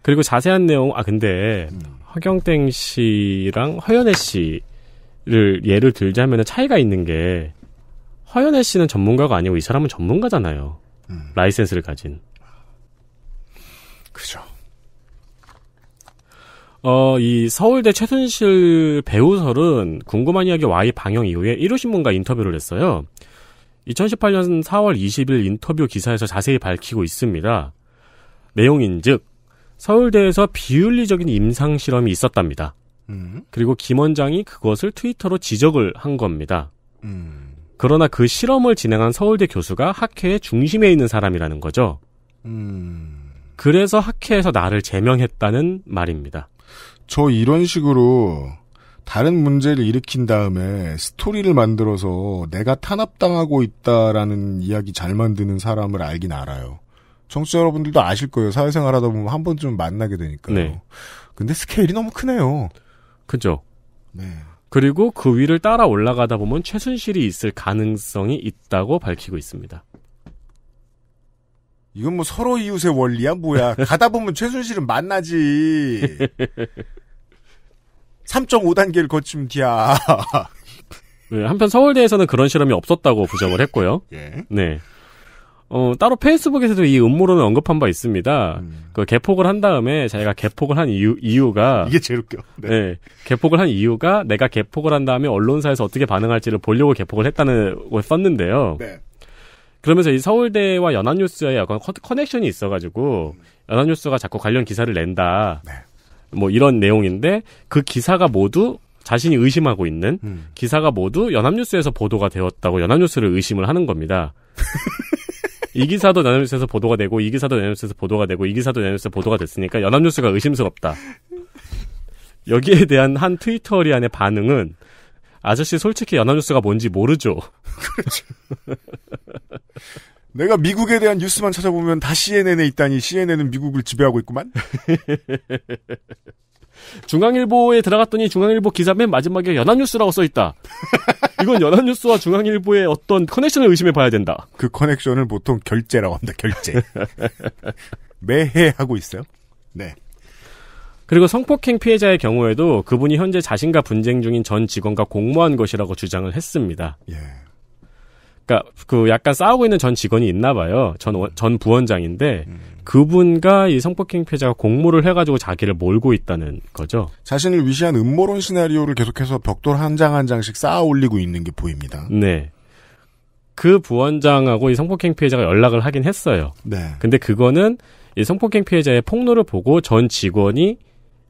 그리고 자세한 내용, 아, 근데 음. 허경땡 씨랑 허연애 씨를 예를 들자면 차이가 있는 게 허연애 씨는 전문가가 아니고 이 사람은 전문가잖아요. 음. 라이센스를 가진. 그죠. 어, 이 서울대 최순실 배우설은 궁금한 이야기 Y 방영 이후에 1호 신문과 인터뷰를 했어요. 2018년 4월 20일 인터뷰 기사에서 자세히 밝히고 있습니다. 내용인즉 서울대에서 비윤리적인 임상 실험이 있었답니다. 음. 그리고 김 원장이 그것을 트위터로 지적을 한 겁니다. 음. 그러나 그 실험을 진행한 서울대 교수가 학회의 중심에 있는 사람이라는 거죠. 음... 그래서 학회에서 나를 제명했다는 말입니다. 저 이런 식으로 다른 문제를 일으킨 다음에 스토리를 만들어서 내가 탄압당하고 있다라는 이야기 잘 만드는 사람을 알긴 알아요. 청취자 여러분들도 아실 거예요. 사회생활 하다 보면 한 번쯤 만나게 되니까요. 네. 근데 스케일이 너무 크네요. 그죠? 네. 그리고 그 위를 따라 올라가다 보면 최순실이 있을 가능성이 있다고 밝히고 있습니다. 이건 뭐 서로 이웃의 원리야 뭐야 [LAUGHS] 가다 보면 최순실은 만나지 3.5단계를 거치면 뒤야 한편 서울대에서는 그런 실험이 없었다고 부정을 했고요 [LAUGHS] 예. 네 어, 따로 페이스북에서도 이 음모론을 언급한 바 있습니다. 음. 그 개폭을 한 다음에 자기가 개폭을 한 이유, 이유가 이게 제일 웃겨. 네. 네. 개폭을 한 이유가 내가 개폭을 한 다음에 언론사에서 어떻게 반응할지를 보려고 개폭을 했다는 걸 썼는데요. 네. 그러면서 이 서울대와 연합뉴스에 약간 커넥션이 있어가지고 음. 연합뉴스가 자꾸 관련 기사를 낸다. 네. 뭐 이런 내용인데 그 기사가 모두 자신이 의심하고 있는 음. 기사가 모두 연합뉴스에서 보도가 되었다고 연합뉴스를 의심을 하는 겁니다. [LAUGHS] 이 기사도 연합뉴스에서 보도가 되고 이 기사도 연합뉴스에서 보도가 되고 이 기사도 연합뉴스에서 보도가 됐으니까 연합뉴스가 의심스럽다. 여기에 대한 한 트위터리안의 반응은 아저씨 솔직히 연합뉴스가 뭔지 모르죠. 그렇죠. [LAUGHS] 내가 미국에 대한 뉴스만 찾아보면 다 CNN에 있다니 CNN은 미국을 지배하고 있구만. [LAUGHS] 중앙일보에 들어갔더니 중앙일보 기사 맨 마지막에 연합뉴스라고 써있다. [LAUGHS] 이건 연합뉴스와 중앙일보의 어떤 커넥션을 의심해 봐야 된다. 그 커넥션을 보통 결제라고 합니다. 결제. [LAUGHS] 매해 하고 있어요. 네. 그리고 성폭행 피해자의 경우에도 그분이 현재 자신과 분쟁 중인 전 직원과 공모한 것이라고 주장을 했습니다. 예. 그러니까 그 약간 싸우고 있는 전 직원이 있나 봐요. 전, 원, 전 부원장인데 음. 그분과 이 성폭행 피해자가 공모를 해가지고 자기를 몰고 있다는 거죠. 자신을 위시한 음모론 시나리오를 계속해서 벽돌 한 장 한 장씩 쌓아 올리고 있는 게 보입니다. 네. 그 부원장하고 이 성폭행 피해자가 연락을 하긴 했어요. 네. 근데 그거는 이 성폭행 피해자의 폭로를 보고 전 직원이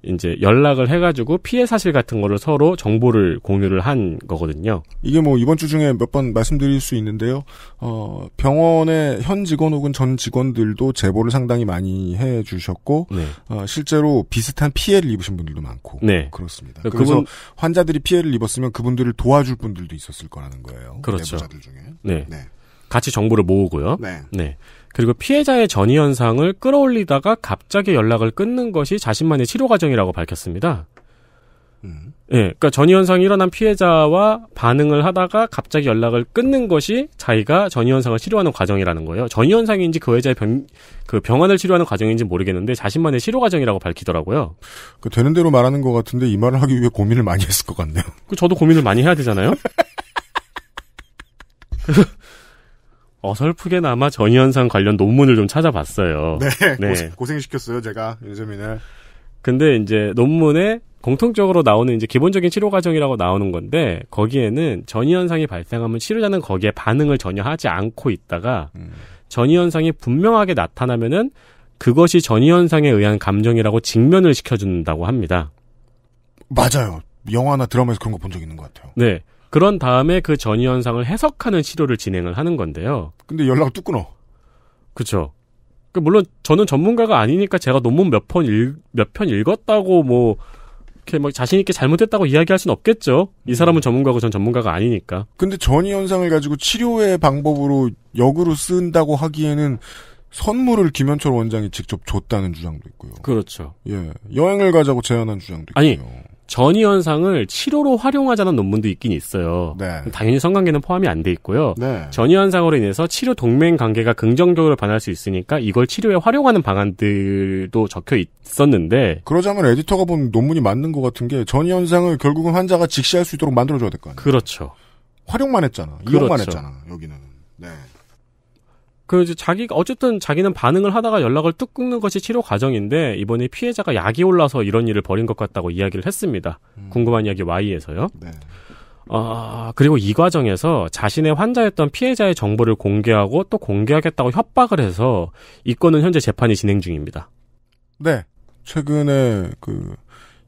이제 연락을 해가지고 피해 사실 같은 거를 서로 정보를 공유를 한 거거든요. 이게 뭐 이번 주 중에 몇 번 말씀드릴 수 있는데요. 어, 병원의 현 직원 혹은 전 직원들도 제보를 상당히 많이 해 주셨고, 네. 어, 실제로 비슷한 피해를 입으신 분들도 많고, 네. 그렇습니다. 그러 그러니까 그래서 환자들이 피해를 입었으면 그분들을 도와줄 분들도 있었을 거라는 거예요. 그렇죠. 자들 중에. 네. 네. 같이 정보를 모으고요. 네. 네. 그리고 피해자의 전이 현상을 끌어올리다가 갑자기 연락을 끊는 것이 자신만의 치료 과정이라고 밝혔습니다. 음. 예, 그러니까 전이 현상이 일어난 피해자와 반응을 하다가 갑자기 연락을 끊는 것이 자기가 전이 현상을 치료하는 과정이라는 거예요. 전이 현상인지 그 여자의 병, 그 병환을 치료하는 과정인지 모르겠는데 자신만의 치료 과정이라고 밝히더라고요. 그 되는 대로 말하는 것 같은데 이 말을 하기 위해 고민을 많이 했을 것 같네요. 그 저도 고민을 많이 해야 되잖아요. [LAUGHS] 어설프게나마 전이현상 관련 논문을 좀 찾아봤어요. [LAUGHS] 네, 네. 고생, 시켰어요 제가 요즘에는. 근데 이제 논문에 공통적으로 나오는 이제 기본적인 치료 과정이라고 나오는 건데 거기에는 전이현상이 발생하면 치료자는 거기에 반응을 전혀 하지 않고 있다가 음. 전이현상이 분명하게 나타나면은 그것이 전이현상에 의한 감정이라고 직면을 시켜준다고 합니다. 맞아요. 영화나 드라마에서 그런 거 본 적 있는 것 같아요. 네. 그런 다음에 그 전이현상을 해석하는 치료를 진행을 하는 건데요. 근데 연락을 뚝 끊어. 그렇죠 물론 저는 전문가가 아니니까 제가 논문 몇 편 읽, 몇편 읽었다고 뭐, 이렇게 막 뭐 자신있게 잘못했다고 이야기할 수는 없겠죠. 이 사람은 전문가고 전 전문가가 아니니까. 근데 전이현상을 가지고 치료의 방법으로 역으로 쓴다고 하기에는 선물을 김현철 원장이 직접 줬다는 주장도 있고요. 그렇죠. 예. 여행을 가자고 제안한 주장도 있고요. 아니, 전이 현상을 치료로 활용하자는 논문도 있긴 있어요. 네. 당연히 성관계는 포함이 안 돼 있고요. 네. 전이 현상으로 인해서 치료 동맹 관계가 긍정적으로 반할 수 있으니까 이걸 치료에 활용하는 방안들도 적혀 있었는데 그러자면 에디터가 본 논문이 맞는 것 같은 게 전이 현상을 결국은 환자가 직시할 수 있도록 만들어줘야 될 거 아니에요. 그렇죠. 활용만 했잖아. 그렇죠. 이용만 했잖아. 여기는. 네. 그 이제 자기가 어쨌든 자기는 반응을 하다가 연락을 뚝 끊는 것이 치료 과정인데 이번에 피해자가 약이 올라서 이런 일을 벌인 것 같다고 이야기를 했습니다. 음. 궁금한 이야기 Y에서요. 네. 아, 그리고 이 과정에서 자신의 환자였던 피해자의 정보를 공개하고 또 공개하겠다고 협박을 해서 이 건은 현재 재판이 진행 중입니다. 네. 최근에 그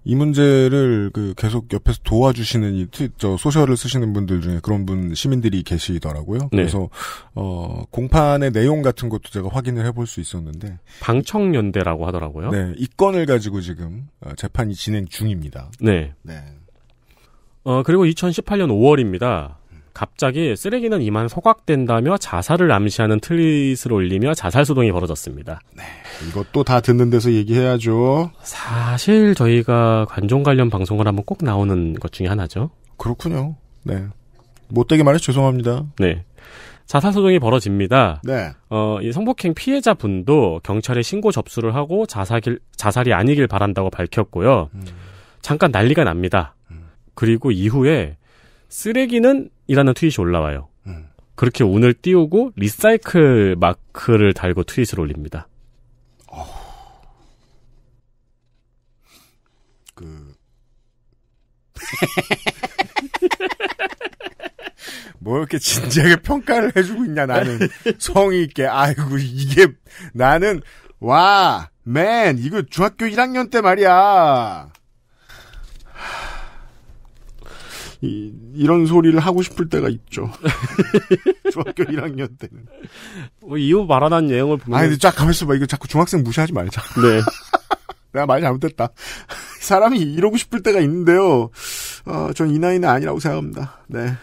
이 문제를 그 계속 옆에서 도와주시는 이 트, 저 소셜을 쓰시는 분들 중에 그런 분 시민들이 계시더라고요. 네. 그래서 어 공판의 내용 같은 것도 제가 확인을 해볼 수 있었는데 방청연대라고 하더라고요. 네, 이 건을 가지고 지금 어, 재판이 진행 중입니다. 네. 네. 어 그리고 2018년 5월입니다. 갑자기 쓰레기는 이만 소각된다며 자살을 암시하는 트윗을 올리며 자살 소동이 벌어졌습니다. 네, 이것도 다 듣는 데서 얘기해야죠. 사실 저희가 관종 관련 방송을 하면 꼭 나오는 것 중에 하나죠. 그렇군요. 네. 못되게 말해 죄송합니다. 네. 자살 소동이 벌어집니다. 네. 어, 이 성폭행 피해자 분도 경찰에 신고 접수를 하고 자살 자살이 아니길 바란다고 밝혔고요. 음. 잠깐 난리가 납니다. 음. 그리고 이후에 쓰레기는 이라는 트윗이 올라와요. 음. 그렇게 운을 띄우고 리사이클 마크를 달고 트윗을 올립니다. 어... 그뭐 [LAUGHS] 이렇게 진지하게 평가를 해주고 있냐 나는 성의 있게 아이고 이게 나는 와 맨 이거 중학교 1학년 때 말이야 이, 이런 소리를 하고 싶을 때가 있죠. [LAUGHS] 중학교 1학년 때는. 어, 이후 말하는 내용을 보면. 아니, 쫙 가만있어 봐. 이거 자꾸 중학생 무시하지 말자. [LAUGHS] 네. [LAUGHS] 내가 많이 잘못됐다. 사람이 이러고 싶을 때가 있는데요. 어, 전이 나이는 아니라고 생각합니다. 네.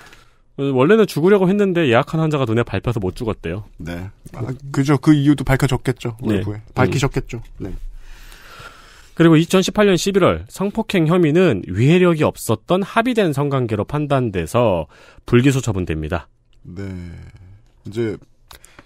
원래는 죽으려고 했는데 예약한 환자가 눈에 밟혀서 못 죽었대요. 네. 아, 그죠. 그 이유도 밝혀졌겠죠. 네. 외부에. 밝히셨겠죠. 음. 네. 그리고 2018년 11월 성폭행 혐의는 위해력이 없었던 합의된 성관계로 판단돼서 불기소 처분됩니다. 네. 이제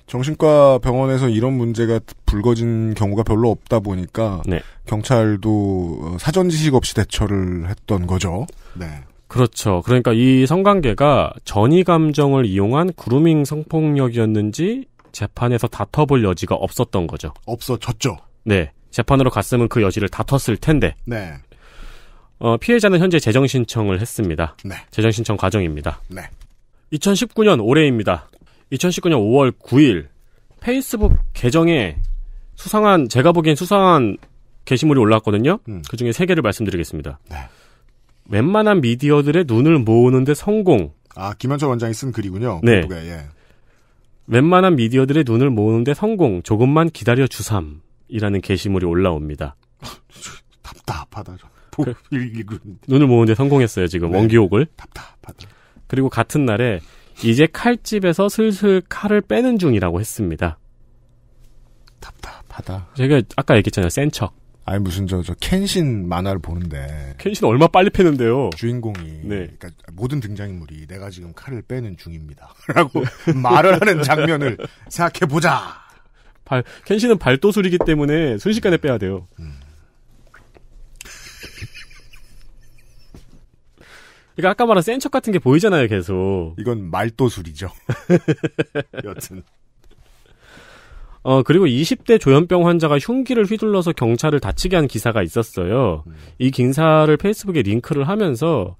정신과 병원에서 이런 문제가 불거진 경우가 별로 없다 보니까 네. 경찰도 어, 사전 지식 없이 대처를 했던 거죠. 네. 그렇죠. 그러니까 이 성관계가 전이 감정을 이용한 그루밍 성폭력이었는지 재판에서 다퉈볼 여지가 없었던 거죠. 없어졌죠. 네. 재판으로 갔으면 그 여지를 다텄을 텐데. 네. 어, 피해자는 현재 재정 신청을 했습니다. 네. 재정 신청 과정입니다. 네. 2019년 올해입니다. 2019년 5월 9일 페이스북 계정에 수상한 제가 보기엔 수상한 게시물이 올라왔거든요. 음. 그 중에 세 개를 말씀드리겠습니다. 네. 웬만한 미디어들의 눈을 모으는데 성공. 아 김현철 원장이 쓴 글이군요. 네. 예. 웬만한 미디어들의 눈을 모으는데 성공. 조금만 기다려 주삼. 이라는 게시물이 올라옵니다. [LAUGHS] 답답하다. 그 읽고 눈을 모으는데 성공했어요, 지금. 네. 원기옥을. 답답하다. 그리고 같은 날에 이제 칼집에서 슬슬 칼을 빼는 중이라고 했습니다. 답답하다. 제가 아까 얘기했잖아요. 센 척. 아니 무슨 저저 켄신 만화를 보는데 켄신 얼마 빨리 패는데요. 주인공이 네. 그러니까 모든 등장인물이 내가 지금 칼을 빼는 중입니다라고 [LAUGHS] 말을 하는 장면을 생각해 보자. 발 켄시는 발도술이기 때문에 순식간에 빼야 돼요. 그러니까 아까 말한 센척 같은 게 보이잖아요, 계속. 이건 말도술이죠. [LAUGHS] 여튼. 어, 그리고 20대 조현병 환자가 흉기를 휘둘러서 경찰을 다치게 한 기사가 있었어요. 이 기사를 페이스북에 링크를 하면서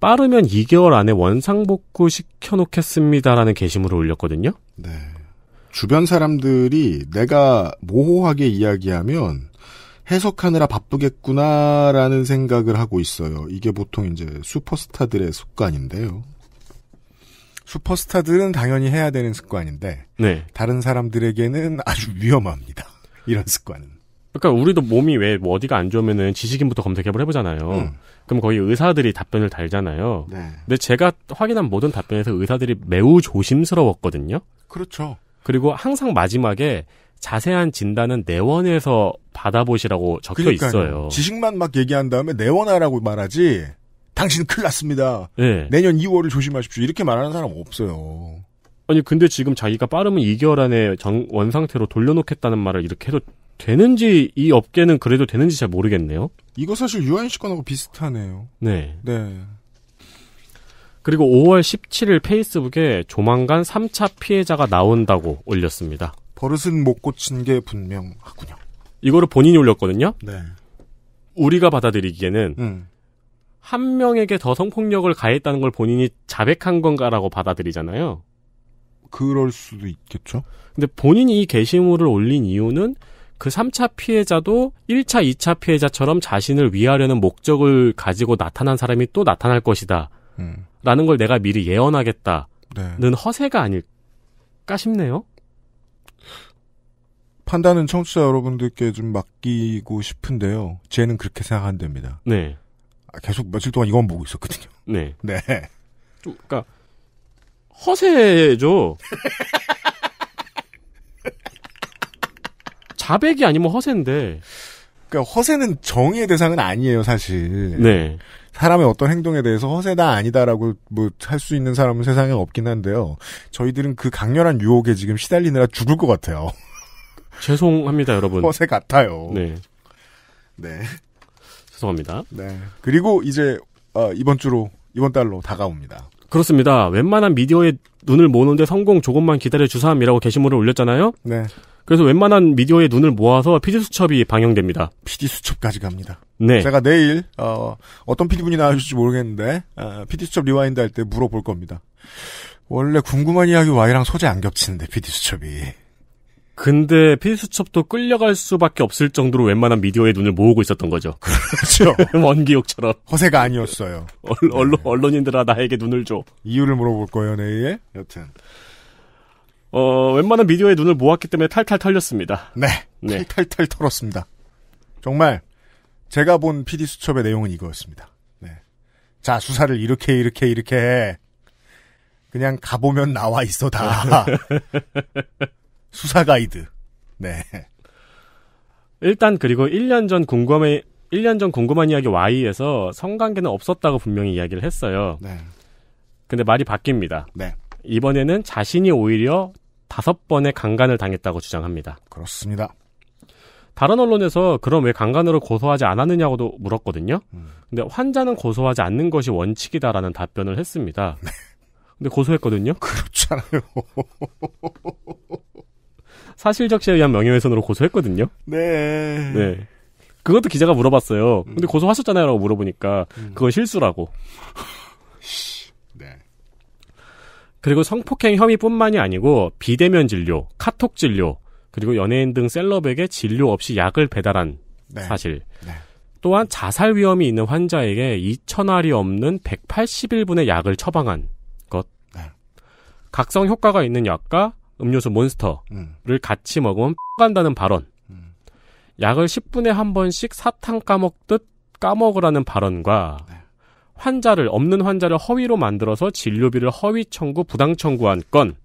빠르면 2개월 안에 원상복구 시켜놓겠습니다라는 게시물을 올렸거든요. 네. 주변 사람들이 내가 모호하게 이야기하면 해석하느라 바쁘겠구나라는 생각을 하고 있어요. 이게 보통 이제 슈퍼스타들의 습관인데요. 슈퍼스타들은 당연히 해야 되는 습관인데 네. 다른 사람들에게는 아주 위험합니다. 이런 습관은. 그러니까 우리도 몸이 왜 어디가 안 좋으면은 지식인부터 검색해볼 해보잖아요. 음. 그럼 거의 의사들이 답변을 달잖아요. 네. 근데 제가 확인한 모든 답변에서 의사들이 매우 조심스러웠거든요. 그렇죠. 그리고 항상 마지막에 자세한 진단은 내원에서 받아보시라고 적혀 그러니까요. 있어요. 지식만 막 얘기한 다음에 내원하라고 말하지. 당신 큰일 났습니다. 네. 내년 2월을 조심하십시오. 이렇게 말하는 사람 없어요. 아니 근데 지금 자기가 빠르면 2개월 안에 원 상태로 돌려놓겠다는 말을 이렇게 해도 되는지 이 업계는 그래도 되는지 잘 모르겠네요. 이거 사실 유한 씨 건하고 비슷하네요. 네. 네. 그리고 5월 17일 페이스북에 조만간 3차 피해자가 나온다고 올렸습니다. 버릇은 못 고친 게 분명하군요. 이거를 본인이 올렸거든요. 네. 우리가 받아들이기에는 음. 한 명에게 더 성폭력을 가했다는 걸 본인이 자백한 건가라고 받아들이잖아요. 그럴 수도 있겠죠. 근데 본인이 이 게시물을 올린 이유는 그 3차 피해자도 1차, 2차 피해자처럼 자신을 위하려는 목적을 가지고 나타난 사람이 또 나타날 것이다. 라는 걸 내가 미리 예언하겠다는 네. 허세가 아닐까 싶네요. 판단은 청취자 여러분들께 좀 맡기고 싶은데요. 쟤는 그렇게 생각 한답니다 네. 아, 계속 며칠 동안 이건 보고 있었거든요. 네. [LAUGHS] 네. 좀, 그니까, 허세죠. [LAUGHS] 자백이 아니면 허세인데. 그니까 허세는 정의의 대상은 아니에요, 사실. 네. 사람의 어떤 행동에 대해서 허세다 아니다라고 뭐 할 수 있는 사람은 세상에 없긴 한데요. 저희들은 그 강렬한 유혹에 지금 시달리느라 죽을 것 같아요. [LAUGHS] 죄송합니다, 여러분. 허세 같아요. 네. 네. 죄송합니다. 네. 그리고 이제 어, 이번 주로 이번 달로 다가옵니다. 그렇습니다. 웬만한 미디어에 눈을 모는데 성공 조금만 기다려 주사함이라고 게시물을 올렸잖아요. 네. 그래서 웬만한 미디어의 눈을 모아서 피디 수첩이 방영됩니다. 피디 수첩까지 갑니다. 네. 제가 내일 어, 떤 피디 분이 나와주실지 모르겠는데 어, 피디 수첩 리와인드 할 때 물어볼 겁니다. 원래 궁금한 이야기 와이랑 소재 안 겹치는데 피디 수첩이. 근데 피디 수첩도 끌려갈 수밖에 없을 정도로 웬만한 미디어의 눈을 모으고 있었던 거죠. 그렇죠. 원기욕처럼. [LAUGHS] 허세가 아니었어요. 언론, 네. 언론인들아 나에게 눈을 줘. 이유를 물어볼 거예요 내일. 여튼. 어, 웬만한 미디어의 눈을 모았기 때문에 탈탈 털렸습니다. 네. 네. 탈탈 털었습니다. 정말 제가 본 PD 수첩의 내용은 이거였습니다. 네. 자, 수사를 이렇게 이렇게 이렇게 해. 그냥 가보면 나와 있어 다. [LAUGHS] 수사 가이드. 네. 일단 그리고 1년 전 궁금해 1년 전 궁금한 이야기 Y에서 성관계는 없었다고 분명히 이야기를 했어요. 네. 근데 말이 바뀝니다. 네. 이번에는 자신이 오히려 다섯 번의 강간을 당했다고 주장합니다. 그렇습니다. 다른 언론에서 그럼 왜 강간으로 고소하지 않았느냐고도 물었거든요. 음. 근데 환자는 고소하지 않는 것이 원칙이다라는 답변을 했습니다. 네. 근데 고소했거든요. 그렇잖아요. [LAUGHS] 사실적시에 의한 명예훼손으로 고소했거든요. 네. 네. 그것도 기자가 물어봤어요. 근데 음. 고소하셨잖아요라고 물어보니까 음. 그거 실수라고. 그리고 성폭행 혐의뿐만이 아니고 비대면 진료, 카톡 진료, 그리고 연예인 등 셀럽에게 진료 없이 약을 배달한 네. 사실. 네. 또한 자살 위험이 있는 환자에게 2천알이 없는 181분의 약을 처방한 것. 네. 각성 효과가 있는 약과 음료수 몬스터를 음. 같이 먹으면 간다는 발언. 음. 약을 10분에 한 번씩 사탕 까먹듯 까먹으라는 발언과 네. 환자를 없는 환자를 허위로 만들어서 진료비를 허위 청구, 부당 청구한 건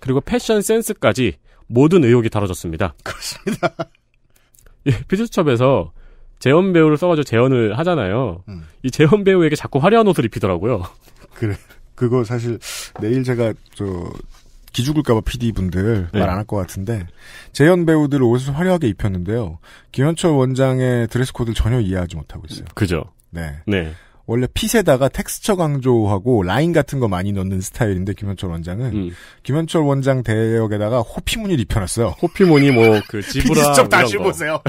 그리고 패션 센스까지 모든 의혹이 다뤄졌습니다. 그렇습니다. 예, 피드첩에서 재현 배우를 써가지고 재현을 하잖아요. 음. 이 재현 배우에게 자꾸 화려한 옷을 입히더라고요. 그래. 그거 사실 내일 제가 저 기죽을까봐 PD 분들 네. 말안 할 것 같은데 재현 배우들 옷을 화려하게 입혔는데요. 김현철 원장의 드레스 코드를 전혀 이해하지 못하고 있어요. 그죠. 네. 네. 원래 핏에다가 텍스처 강조하고 라인 같은 거 많이 넣는 스타일인데 김현철 원장은 음. 김현철 원장 대역에다가 호피무늬를 입혀놨어요. 호피무늬 뭐 그 [LAUGHS] 지브라 직접 뭐 다시 보세요.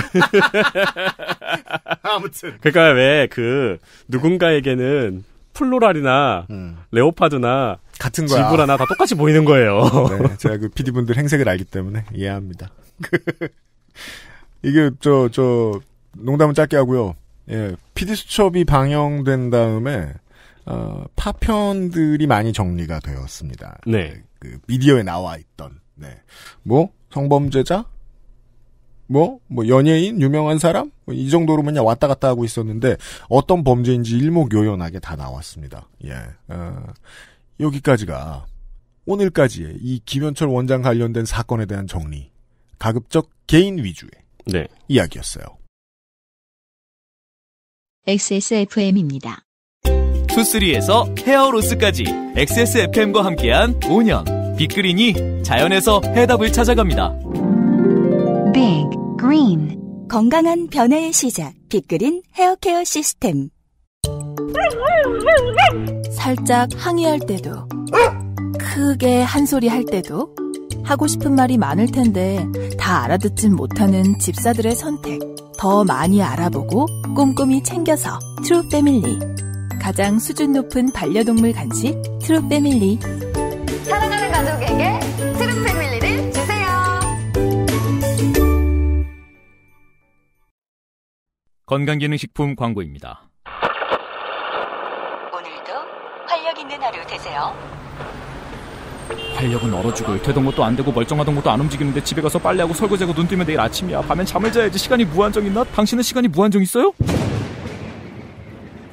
[LAUGHS] 아무튼 그러니까 왜 그 누군가에게는 플로랄이나 음. 레오파드나 같은 거야. 지브라나 다 똑같이 보이는 거예요. [LAUGHS] 네, 제가 그 PD분들 행색을 알기 때문에 이해합니다. 이게 저 저 농담은 짧게 하고요. 예, 피디 수첩이 방영된 다음에 어, 파편들이 많이 정리가 되었습니다. 네. 예, 그 미디어에 나와 있던 네. 뭐 성범죄자 뭐, 뭐, 연예인, 유명한 사람? 뭐이 정도로 그냥 왔다 갔다 하고 있었는데, 어떤 범죄인지 일목요연하게 다 나왔습니다. 예. 어, 여기까지가, 오늘까지의 이 김현철 원장 관련된 사건에 대한 정리, 가급적 개인 위주의 네. 이야기였어요. XSFM입니다. 투쓰리에서 헤어로스까지 XSFM과 함께한 5년 빅그린이 자연에서 해답을 찾아갑니다. Big Green 건강한 변화의 시작 빅그린 헤어케어 시스템 살짝 항의할 때도 크게 한 소리 할 때도 하고 싶은 말이 많을 텐데 다 알아듣진 못하는 집사들의 선택 더 많이 알아보고 꼼꼼히 챙겨서 트루 패밀리 가장 수준 높은 반려동물 간식 트루 패밀리 사랑하는 가족에게 트루 패밀리를 주세요. 건강기능식품 광고입니다. 오늘도 활력 있는 하루 되세요. 활력은 얼어 죽을 되던 것도 안 되고 멀쩡하던 것도 안 움직이는데 집에 가서 빨래하고 설거지하고 눈 뜨면 내일 아침이야 밤엔 잠을 자야지 시간이 무한정 있나? 당신은 시간이 무한정 있어요?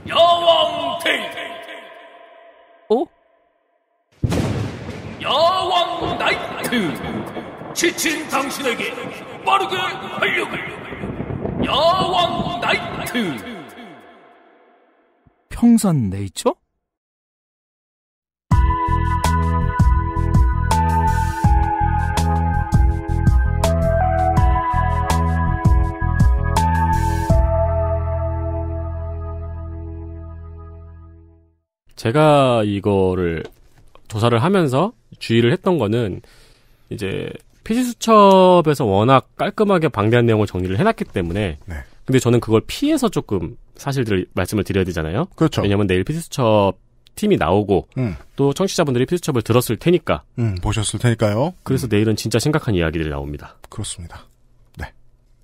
여왕 테이트 어? 야왕 나이트 지친 당신에게 빠르게 활력을 여왕 나이트 평산 네이처? 제가 이거를 조사를 하면서 주의를 했던 거는 이제 피지수첩에서 워낙 깔끔하게 방대한 내용을 정리를 해놨기 때문에 네. 근데 저는 그걸 피해서 조금 사실들을 말씀을 드려야 되잖아요. 그렇죠. 왜냐하면 내일 피지수첩 팀이 나오고 음. 또 청취자분들이 피지수첩을 들었을 테니까 음, 보셨을 테니까요. 그래서 음. 내일은 진짜 심각한 이야기들이 나옵니다. 그렇습니다. 네.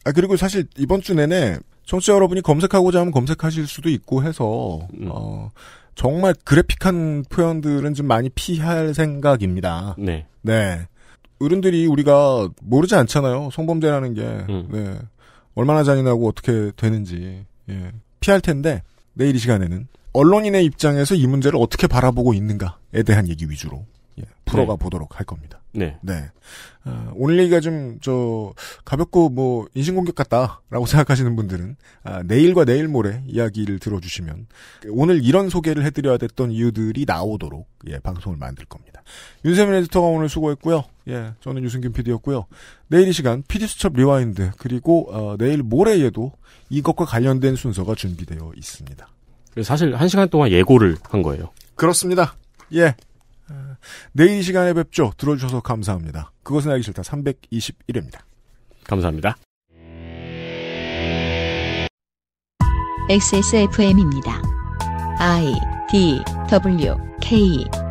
아 그리고 사실 이번 주 내내 청취자 여러분이 검색하고자 하면 검색하실 수도 있고 해서 음. 어, 정말 그래픽한 표현들은 좀 많이 피할 생각입니다. 네. 네. 어른들이 우리가 모르지 않잖아요. 성범죄라는 게. 음. 네. 얼마나 잔인하고 어떻게 되는지. 예. 피할 텐데, 내일 이 시간에는 언론인의 입장에서 이 문제를 어떻게 바라보고 있는가에 대한 얘기 위주로 예, 풀어가 네. 보도록 할 겁니다. 네. 네. 어, 오늘 얘기가 좀, 저, 가볍고 뭐, 인신공격 같다라고 [LAUGHS] 생각하시는 분들은, 아, 내일과 내일 모레 이야기를 들어주시면, 오늘 이런 소개를 해드려야 됐던 이유들이 나오도록, 예, 방송을 만들 겁니다. 윤세민 에디터가 오늘 수고했고요. 예, 저는 유승균 PD였고요. 내일 이 시간 PD수첩 리와인드, 그리고, 어, 내일 모레에도 이것과 관련된 순서가 준비되어 있습니다. 사실 한 시간 동안 예고를 한 거예요. 그렇습니다. 예. 내일 이 시간에 뵙죠. 들어주셔서 감사합니다. 그것은 알기 싫다. 321회입니다. 감사합니다. XSFM입니다. I D W K